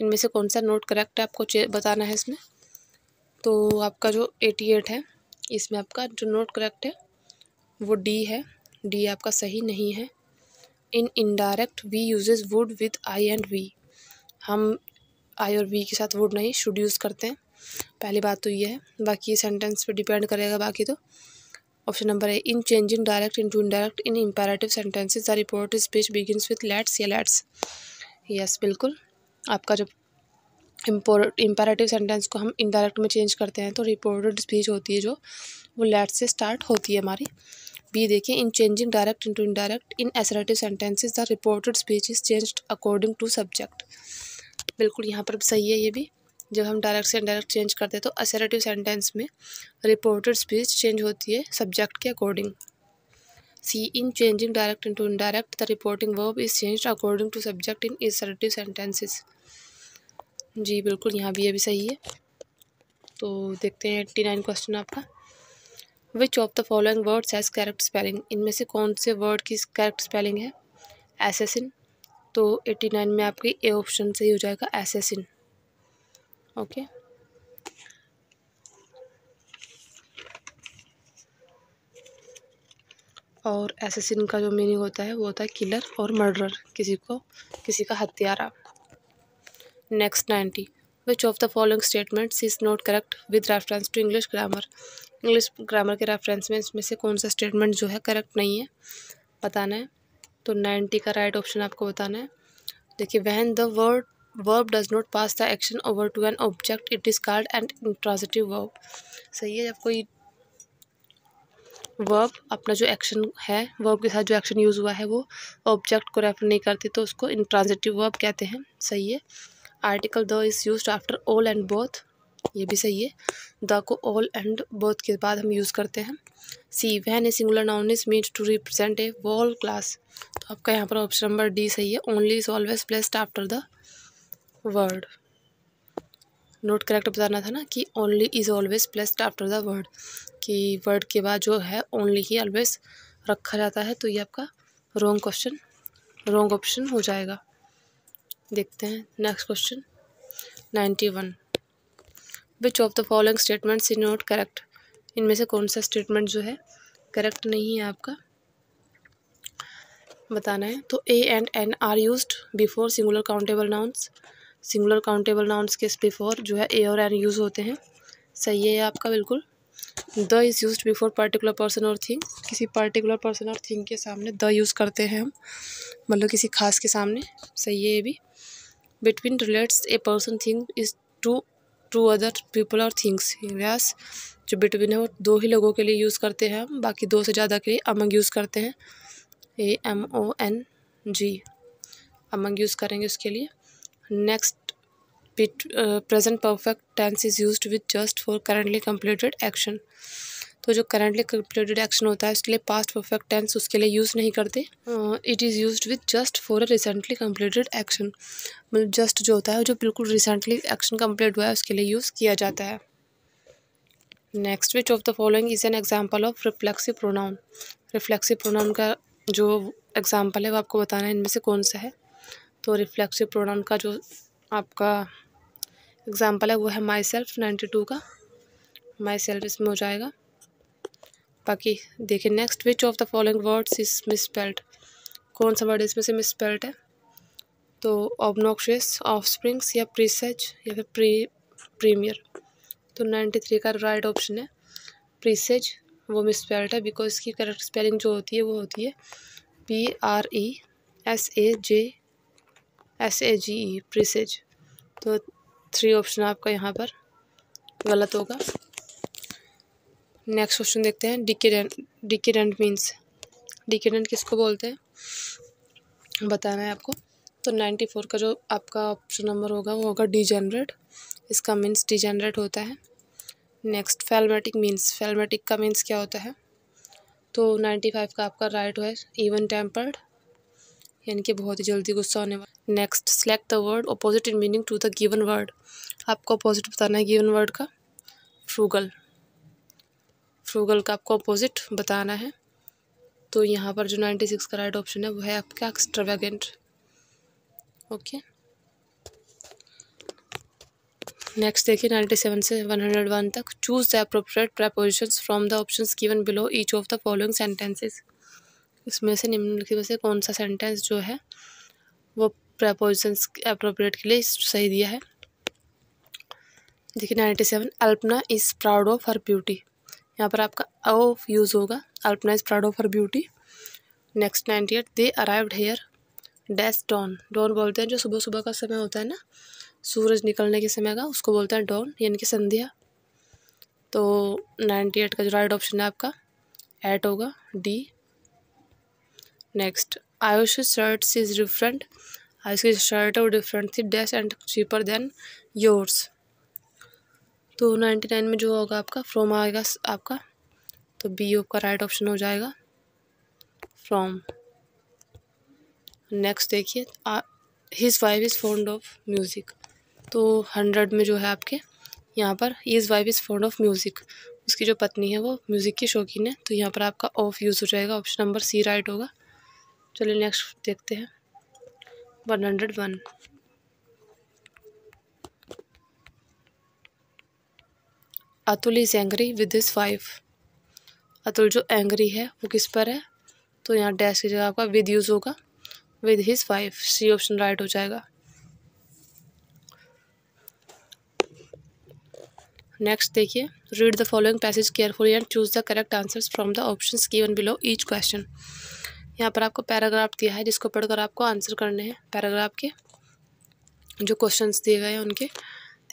इनमें से कौन सा नोट करेक्ट है आपको बताना है इसमें तो आपका जो एटी एट है इसमें आपका जो नोट करेक्ट है वो डी है डी आपका सही नहीं है in indirect we uses would with I and we हम आई और वी के साथ वुड नहीं शुड यूज़ करते हैं पहली बात तो ये है बाकी ये सेंटेंस पे डिपेंड करेगा बाकी तो ऑप्शन नंबर है in changing direct in to indirect in imperative sentences the report speech begin with let's या लेट्स यस बिल्कुल आपका जो इम्पेरेटिव सेंटेंस को हम इनडायरेक्ट में चेंज करते हैं तो रिपोर्टेड स्पीच होती है जो वो लेट से स्टार्ट होती है हमारी बी देखिए in changing direct into indirect in assertive sentences the reported speech is changed according to subject बिल्कुल यहाँ पर सही है ये भी जब हम डायरेक्ट से इनडायरेक्ट चेंज करते हैं तो असरेटिव सेंटेंस में रिपोर्टेड स्पीच चेंज होती है सब्जेक्ट के according C in changing direct into indirect the reporting verb is change according to subject in assertive sentences जी बिल्कुल यहाँ भी अभी सही है तो देखते हैं एट्टी नाइन क्वेश्चन आपका which of the following words has correct spelling इनमें से कौन से वर्ड की करेक्ट स्पेलिंग है एसेसिन तो एट्टी नाइन में आपकी ए ऑप्शन सही हो जाएगा एसेसिन ओके और एसेसिन का जो मीनिंग होता है वो होता है किलर और मर्डर किसी को किसी का हत्यारा next ninety which of the following statements is not correct with reference to English grammar English grammar के रेफरेंस में इसमें से कौन सा स्टेटमेंट जो है करेक्ट नहीं है बताना है तो नाइन्टी का राइट ऑप्शन आपको बताना है देखिए when the word verb does not pass the action over to an object it is called and intransitive verb सही है जब कोई वर्ब अपना जो एक्शन है वर्ब के साथ जो एक्शन यूज़ हुआ है वो ऑब्जेक्ट को रेफर नहीं करती तो उसको इंट्रांजिटिव वर्ब कहते हैं सही है article the is use after all and both ये भी सही है द को ऑल एंड बोथ के बाद हम यूज़ करते हैं C when a singular noun is meant to represent a whole class तो आपका यहाँ पर ऑप्शन नंबर डी सही है only is always placed after the word not correct बताना था ना कि only is always placed after the word कि वर्ड के बाद जो है ओनली ही ऑलवेज रखा जाता है तो ये आपका रॉन्ग क्वेश्चन रॉन्ग ऑप्शन हो जाएगा देखते हैं next question ninety one which of the following statements is not correct इनमें से कौन सा स्टेटमेंट जो है करेक्ट नहीं है आपका बताना है तो a and an are use before singular countable nouns singular countable nouns के बिफोर जो है ए और एन यूज़ होते हैं सही है आपका बिल्कुल the is use before particular person और थिंग किसी पर्टिकुलर पर्सन और थिंग के सामने द यूज़ करते हैं हम मतलब किसी खास के सामने सही है ये भी between relates a person thing is to to other people और थिंग्स व्यास जो बिटवीन है वो दो ही लोगों के लिए यूज़ करते हैं बाकी दो से ज़्यादा के लिए अमंग यूज़ करते हैं A M O N G among use करेंगे उसके लिए next present perfect tense is use with just for currently completed action तो जो करंटली कंप्लीटेड एक्शन होता है उसके लिए पास्ट परफेक्ट टेंस उसके लिए यूज़ नहीं करते it is use with just for a recently completed action मतलब जस्ट जो होता है जो बिल्कुल रिसेंटली एक्शन कम्प्लीट हुआ है उसके लिए यूज़ किया जाता है next which of the following is an example of reflexive pronoun reflexive pronoun का जो एग्ज़ाम्पल है वो आपको बताना है इनमें से कौन सा है तो रिफ्लेक्सिव प्रोनाउन का जो आपका एग्ज़ाम्पल है वो है माई सेल्फ नाइन्टी टू का माई सेल्फ इसमें हो जाएगा बाकी देखिए next which of the following words is misspelled कौन सा वर्ड इसमें से मिसस्पेल्ड है तो ऑबनॉक्शियस ऑफ स्प्रिंग्स या प्रीसेज या फिर प्री प्रीमियर तो नाइन्टी थ्री का राइट ऑप्शन है प्रीसेज वो मिसस्पेल्ड है बिकॉज इसकी करेक्ट स्पेलिंग जो होती है वो होती है P R E S A J S A G E presage तो थ्री ऑप्शन आपका यहाँ पर गलत होगा नेक्स्ट क्वेश्चन देखते हैं डिकेडेंट डिकेडेंट मीन्स डिकेडेंट किसको बोलते हैं बताना है आपको तो नाइन्टी फोर का जो आपका ऑप्शन नंबर होगा वो होगा डिजेनरेट इसका मीन्स डिजेनरेट होता है नेक्स्ट फेलमेटिक मीन्स फेलमेटिक का मीन्स क्या होता है तो नाइन्टी फाइव का आपका राइट है इवन टेम्पर्ड यानी कि बहुत ही जल्दी गुस्सा होने वाला next select the word opposite in meaning to the given word आपको अपोजिट बताना है गिवन वर्ड का फ्रूगल ट्रूगल का आपको अपोजिट बताना है तो यहाँ पर जो नाइन्टी सिक्स का राइट ऑप्शन है वो है आपका एक्स्ट्रावेगेंट ओके नेक्स्ट देखिए नाइन्टी सेवन से वन हंड्रेड वन तक choose the appropriate preposition from the option given below each of the following sentences इसमें से निम्नलिखित में से कौन सा सेंटेंस जो है वो प्रपोजिशन अप्रोप्रिएट के लिए सही दिया है देखिए ninety seven Alpana is proud of her beauty यहाँ पर आपका ओ यूज़ होगा Alpana is proud of her beauty next ninety eight they arrived here dash dawn dawn बोलते हैं जो सुबह सुबह का समय होता है ना सूरज निकलने के समय का उसको बोलते हैं डॉन यानी कि संध्या तो नाइन्टी एट का जो राइट ऑप्शन है आपका एट होगा D next Ayush shirts is different Ayush की शर्ट है वो डिफरेंट थी dash and cheaper than yours तो नाइन्टी नाइन में जो होगा आपका फ्रॉम आएगा आपका तो बी आपका राइट ऑप्शन हो जाएगा फ्रॉम नेक्स्ट देखिए his wife is fond of music तो हंड्रेड में जो है आपके यहाँ पर his wife is fond of music उसकी जो पत्नी है वो म्यूज़िक की शौकीन है तो यहाँ पर आपका ऑफ यूज़ हो जाएगा ऑप्शन नंबर सी राइट होगा चलिए नेक्स्ट देखते हैं one hundred one Atul is angry with his wife Atul जो एंग्री है वो किस पर है तो यहाँ डैश की जगह आपका विद यूज़ होगा with his wife C option right हो जाएगा नेक्स्ट देखिए read the following passage carefully and choose the correct answers from the option given below each question यहाँ पर आपको पैराग्राफ दिया है जिसको पढ़कर आपको आंसर करने हैं पैराग्राफ के जो क्वेश्चंस दिए गए हैं उनके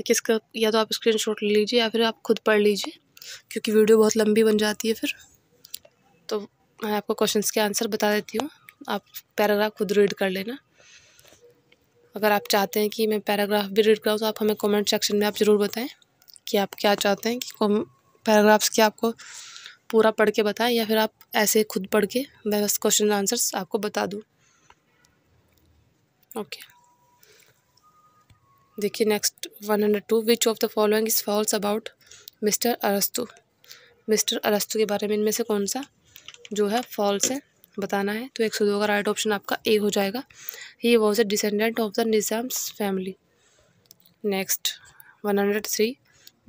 देखिए तो इसका या तो आप स्क्रीन ले लीजिए या फिर आप खुद पढ़ लीजिए क्योंकि वीडियो बहुत लंबी बन जाती है फिर तो मैं आपको क्वेश्चन के आंसर बता देती हूँ आप पैराग्राफ खुद रीड कर लेना अगर आप चाहते हैं कि मैं पैराग्राफ भी रीड कराऊँ तो आप हमें कमेंट सेक्शन में आप ज़रूर बताएं कि आप क्या चाहते हैं कि पैराग्राफ्स के आपको पूरा पढ़ के बताएं या फिर आप ऐसे खुद पढ़ के मैं बस क्वेश्चन आंसर्स आपको बता दूँ ओके okay. देखिए next one hundred two which of the following is false about mister Arastu mister Arastu के बारे में इनमें से कौन सा जो है फॉल्स है बताना है तो एक सौ दो का राइट ऑप्शन आपका ए हो जाएगा he was a descendant of the Nizams family next one hundred three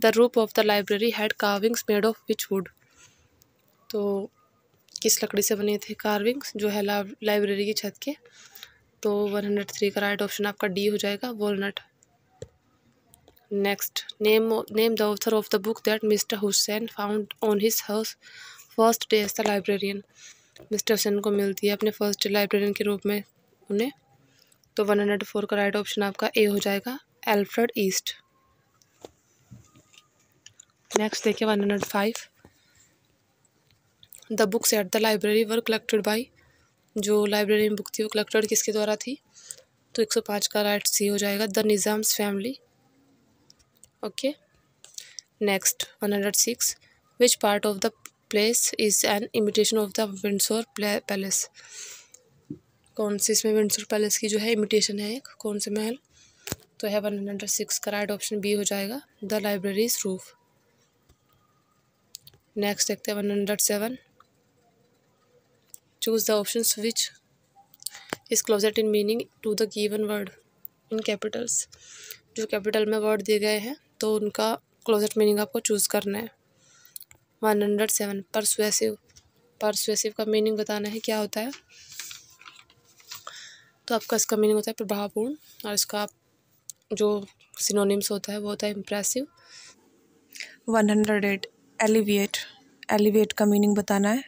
the roof of the library had carvings made of which wood तो किस लकड़ी से बने थे कार्विंग्स जो है लाइब्रेरी की छत के तो वन हंड्रेड थ्री का राइट ऑप्शन आपका डी हो जाएगा walnut next name name the author of the book that Mr. Hussein found on his house first day as the librarian mister Hussain को मिलती है अपने फर्स्ट लाइब्रेरियन के रूप में उन्हें तो वन हंड्रेड फोर का राइट ऑप्शन आपका ए हो जाएगा एल्फ्रेड ईस्ट नेक्स्ट देखिए one hundred five the books at the library were collected by जो लाइब्रेरी में बुक थी वो कलेक्टेड किसके द्वारा थी तो एक सौ पाँच का राइट सी हो जाएगा the Nizams family okay next one hundred six which part of the place is an imitation of the Windsor palace कौन से इसमें विंडसोर पैलेस की जो है इमिटेशन है एक कौन से महल तो है वन हंड्रेड सिक्स का राइट ऑप्शन बी हो जाएगा द लाइब्रेरीज रूफ नेक्स्ट देखते हैं one hundred seven choose the option which is closest in meaning to the given word in capitals जो कैपिटल में वर्ड दिए गए हैं तो उनका क्लोजेट मीनिंग आपको चूज़ करना है one hundred seven persuasive persuasive का मीनिंग बताना है क्या होता है तो आपका इसका मीनिंग होता है प्रभावपूर्ण और इसका आप जो सिनोनिम्स होता है वो होता है impressive one hundred eight alleviate alleviate का मीनिंग बताना है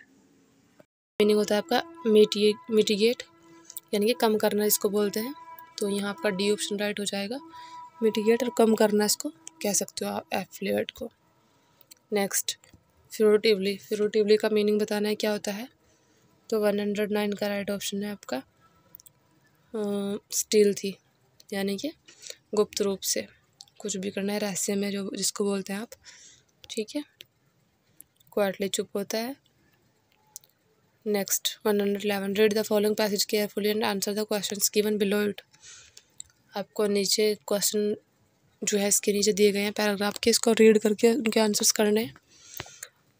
मीनिंग होता है आपका मिटिए मिटिगेट यानी कि कम करना इसको बोलते हैं तो यहाँ आपका डी ऑप्शन राइट हो जाएगा मिटिगेट और कम करना इसको कह सकते हो आप एफिलिएट को नेक्स्ट फ्रूटिवली फ्रूटिवली का मीनिंग बताना है क्या होता है तो वन हंड्रेड नाइन का राइट ऑप्शन है आपका स्टील थी यानी कि गुप्त रूप से कुछ भी करना है रहस्य में जो जिसको बोलते हैं आप ठीक है क्वाइटली चुप होता है next one hundred eleven read the following passage carefully and answer the question given below it आपको नीचे क्वेश्चन जो है इसके नीचे दिए गए हैं पैराग्राफ के इसको रीड करके उनके आंसर्स करने हैं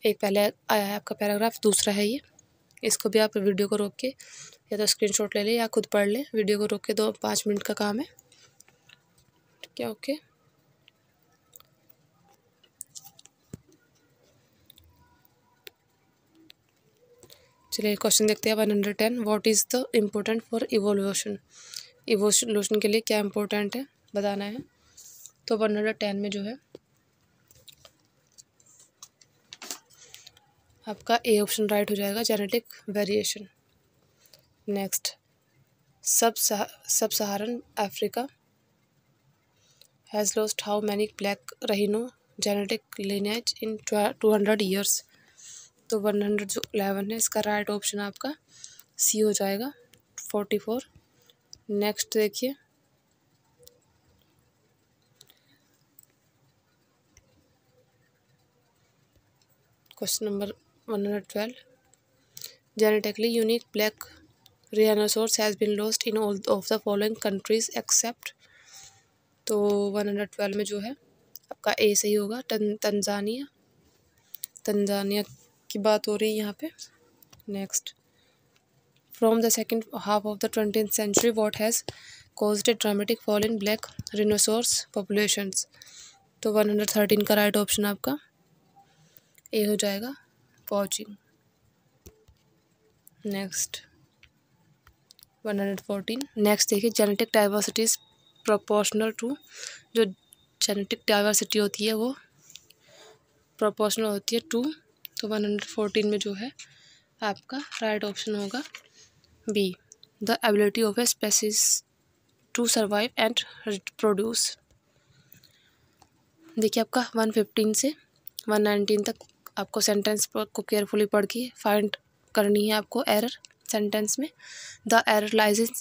एक पहले आया है आपका पैराग्राफ दूसरा है ये इसको भी आप वीडियो को रोक के या तो स्क्रीन ले लें या खुद पढ़ लें वीडियो को रोक के दो पाँच मिनट का काम है ठीक है ओके चलिए क्वेश्चन देखते हैं one hundred ten what is the important for evolution evolution के लिए क्या इम्पोर्टेंट है बताना है तो वन हंड्रेड टेन में जो है आपका ए ऑप्शन राइट हो जाएगा genetic variation next sub sub Saharan Africa has lost how many black rhino genetic lineage in two hundred years तो वन हंड्रेड जो एलेवन है इसका राइट ऑप्शन आपका सी हो जाएगा फोर्टी फोर नेक्स्ट देखिए question number one hundred twelve genetically unique black rhinoceros has been lost in all of the following countries except तो one hundred twelve में जो है आपका ए सही होगा टन तंजानिया तंजानिया की बात हो रही है यहाँ पे next from the second half of the twenty century what has cause a dramatic fall in black rhinoceros population तो वन हंड्रेड थर्टीन का राइट ऑप्शन आपका ए हो जाएगा poaching next one hundred fourteen next देखिए genetic diversity proportional to जो genetic diversity होती है वो प्रोपोर्शनल होती है टू तो वन हंड्रेड फोर्टीन में जो है आपका राइट ऑप्शन होगा B the ability of a species to survive and produce देखिए आपका वन फिफ्टीन से वन नाइनटीन तक आपको सेंटेंस को केयरफुली पढ़ के फाइंड करनी है आपको एरर सेंटेंस में the error lies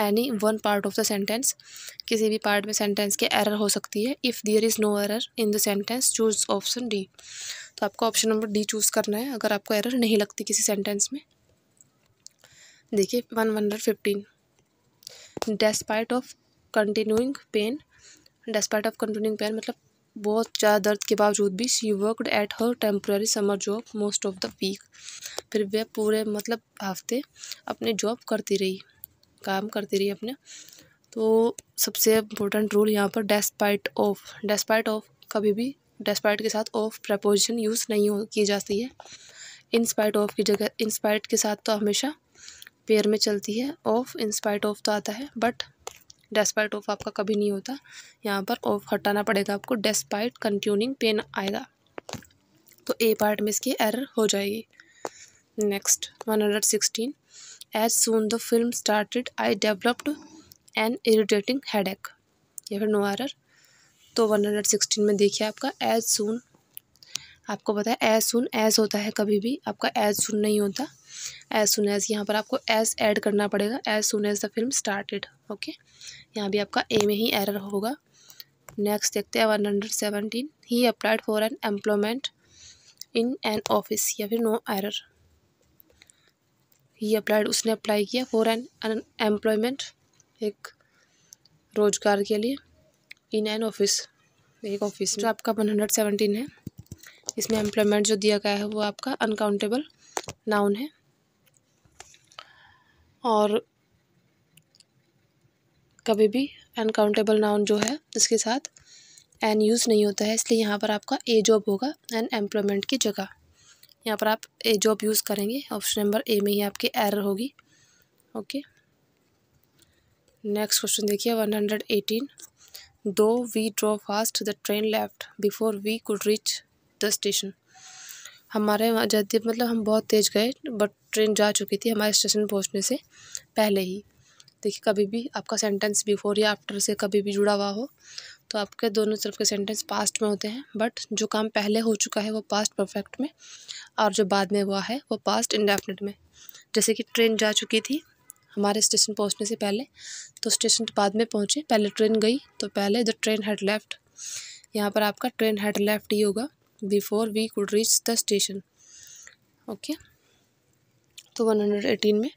any one part of the sentence किसी भी पार्ट में सेंटेंस के एरर हो सकती है if there is no error in the sentence choose option D तो आपको ऑप्शन नंबर डी चूज़ करना है अगर आपको एरर नहीं लगती किसी सेंटेंस में देखिए one hundred fifteen despite of continuing pain despite of continuing pain मतलब बहुत ज़्यादा दर्द के बावजूद भी she worked at her temporary summer job most of the week फिर वह पूरे मतलब हफ्ते अपने जॉब करती रही काम करती रही अपने तो सबसे इम्पोर्टेंट रूल यहाँ पर डेस्पाइट ऑफ डेस्पाइट ऑफ कभी भी डेस्पाइट के साथ ऑफ प्रपोजिशन यूज़ नहीं हो की जाती है इंस्पाइट ऑफ की जगह इंस्पाइट के साथ तो हमेशा पेयर में चलती है ऑफ इंस्पाइट ऑफ तो आता है बट डेस्पाइट ऑफ आपका कभी नहीं होता यहाँ पर ऑफ हटाना पड़ेगा आपको डेस्पाइट कंट्यूनिंग पेन आएगा तो ए पार्ट में इसकी एरर हो जाएगी next one hundred sixteen as soon the film started I developed an irritating headache या फिर नो एरर तो वन हंड्रेड सिक्सटीन में देखिए आपका एज सून आपको पता है एस सुन एस होता है कभी भी आपका एज सुन नहीं होता एज सुन एज यहाँ पर आपको एज ऐड करना पड़ेगा as soon as the film started okay यहाँ भी आपका ए में ही एरर होगा नेक्स्ट देखते हैं one hundred seventeen he applied for an employment in an office या फिर नो एरर ही अप्लाइड उसने अप्लाई किया फॉर एन एम्प्लॉयमेंट एक रोज़गार के लिए इन एन ऑफिस एक ऑफिस जो आपका वन हंड्रेड सेवनटीन है इसमें एम्प्लॉयमेंट जो दिया गया है वो आपका अनकाउंटेबल नाउन है और कभी भी अनकाउंटेबल नाउन जो है इसके साथ एन यूज़ नहीं होता है इसलिए यहाँ पर आपका ए जॉब होगा एन एम्प्लॉयमेंट की जगह यहाँ पर आप ए जॉब यूज़ करेंगे ऑप्शन नंबर ए में ही आपकी एर होगी ओके नेक्स्ट क्वेश्चन देखिए one hundred eighteen though we drove fast the train left before we could reach the station हमारे वहाँ आज़ादी मतलब हम बहुत तेज़ गए बट ट्रेन जा चुकी थी हमारे स्टेशन पहुँचने से पहले ही देखिए कभी भी आपका सेंटेंस बिफोर या आफ्टर से कभी भी जुड़ा हुआ हो तो आपके दोनों तरफ के सेंटेंस पास्ट में होते हैं बट जो काम पहले हो चुका है वो पास्ट परफेक्ट में और जो बाद में हुआ है वो पास्ट इंडेफिनेट में जैसे कि ट्रेन जा चुकी थी हमारे स्टेशन पहुंचने से पहले तो स्टेशन बाद में पहुंचे पहले ट्रेन गई तो पहले द ट्रेन हेड लेफ़्ट यहाँ पर आपका ट्रेन हेड लेफ़्ट ही होगा before we could reach the station okay तो वन हंड्रेड एटीन में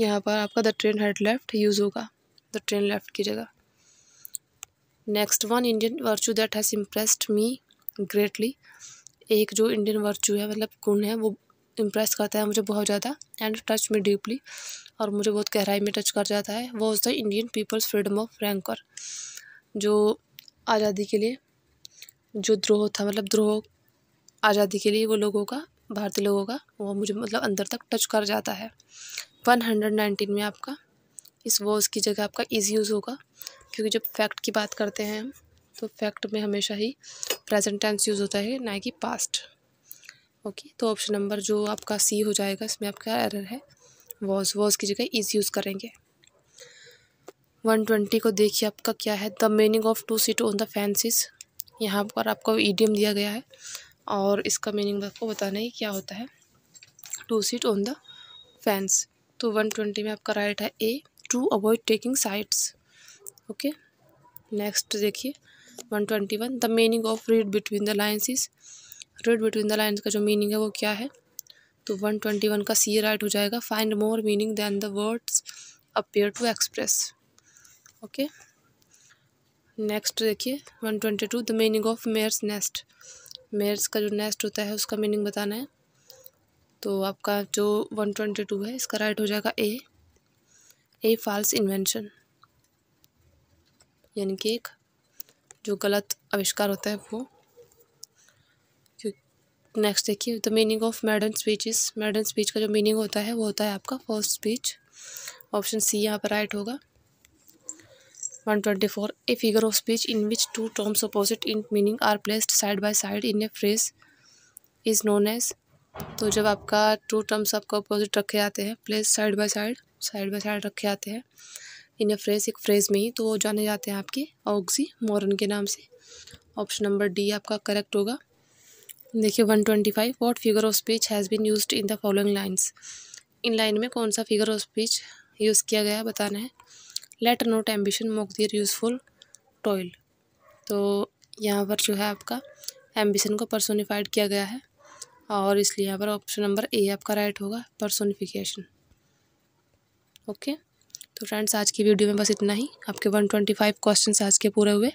यहाँ पर आपका the train had left use होगा द ट्रेन लेफ्ट की जगह next one Indian virtue that has impressed me greatly एक जो इंडियन वर्चू है मतलब गुण है वो इम्प्रेस करता है मुझे बहुत ज़्यादा एंड टच में डीपली और मुझे बहुत गहराई में टच कर जाता है वो उस the Indian people's freedom of रैंकर जो आज़ादी के लिए जो द्रोह था मतलब द्रोह आज़ादी के लिए वो लोगों का भारतीय लोगों का वो मुझे मतलब अंदर तक टच कर जाता है वन हंड्रेड नाइनटीन में आपका इस वॉज की जगह आपका इजी यूज़ होगा क्योंकि जब फैक्ट की बात करते हैं हम तो फैक्ट में हमेशा ही प्रेजेंट टेंस यूज़ होता है ना कि पास्ट ओके तो ऑप्शन नंबर जो आपका सी हो जाएगा इसमें आपका एरर है वॉज वॉज की जगह इज यूज़ करेंगे वन ट्वेंटी को देखिए आपका क्या है the meaning of to sit on the fences यहाँ पर आपको ईडियम दिया गया है और इसका मीनिंग आपको बताना ही क्या होता है to sit on the fence तो वन ट्वेंटी में आपका राइट है A to avoid taking sides okay next देखिए one twenty one the meaning of read between the lines is read between the lines का जो मीनिंग है वो क्या है तो वन ट्वेंटी वन का सी राइट हो जाएगा find more meaning than the words appear to express okay next देखिए one twenty two the meaning of mare's nest mare's का जो नेस्ट होता है उसका मीनिंग बताना है तो आपका जो वन ट्वेंटी टू है इसका राइट हो जाएगा ए ए फॉल्स इन्वेंशन यानी कि एक जो गलत आविष्कार होता है वो नेक्स्ट देखिए the meaning of maiden speeches maiden speech का जो मीनिंग होता है वो होता है आपका फर्स्ट स्पीच ऑप्शन सी यहाँ पर राइट होगा 124 a figure of speech in which two terms opposite in meaning are placed side by side in a phrase is known as तो जब आपका टू टर्म्स आपका अपोजिट रखे जाते हैं place side by side side by side रखे जाते हैं इन ए फ्रेज एक फ्रेज में ही तो वो जाने जाते हैं आपके ऑक्सी मॉरन के नाम से ऑप्शन नंबर डी आपका करेक्ट होगा देखिए one twenty five what figure of speech has been use in the following lines in line में कौन सा फिगर ऑफ स्पीच यूज़ किया गया बताना है let not ambition mock their useful toil तो यहाँ पर जो है आपका एम्बिशन को परसोनीफाइड किया गया है और इसलिए यहाँ पर ऑप्शन नंबर ए आपका राइट होगा परसोनीफिकेशन ओके तो फ्रेंड्स आज की वीडियो में बस इतना ही आपके वन ट्वेंटी फाइव क्वेश्चन आज के पूरे हुए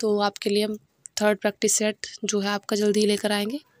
तो आपके लिए हम थर्ड प्रैक्टिस सेट जो है आपका जल्दी लेकर आएंगे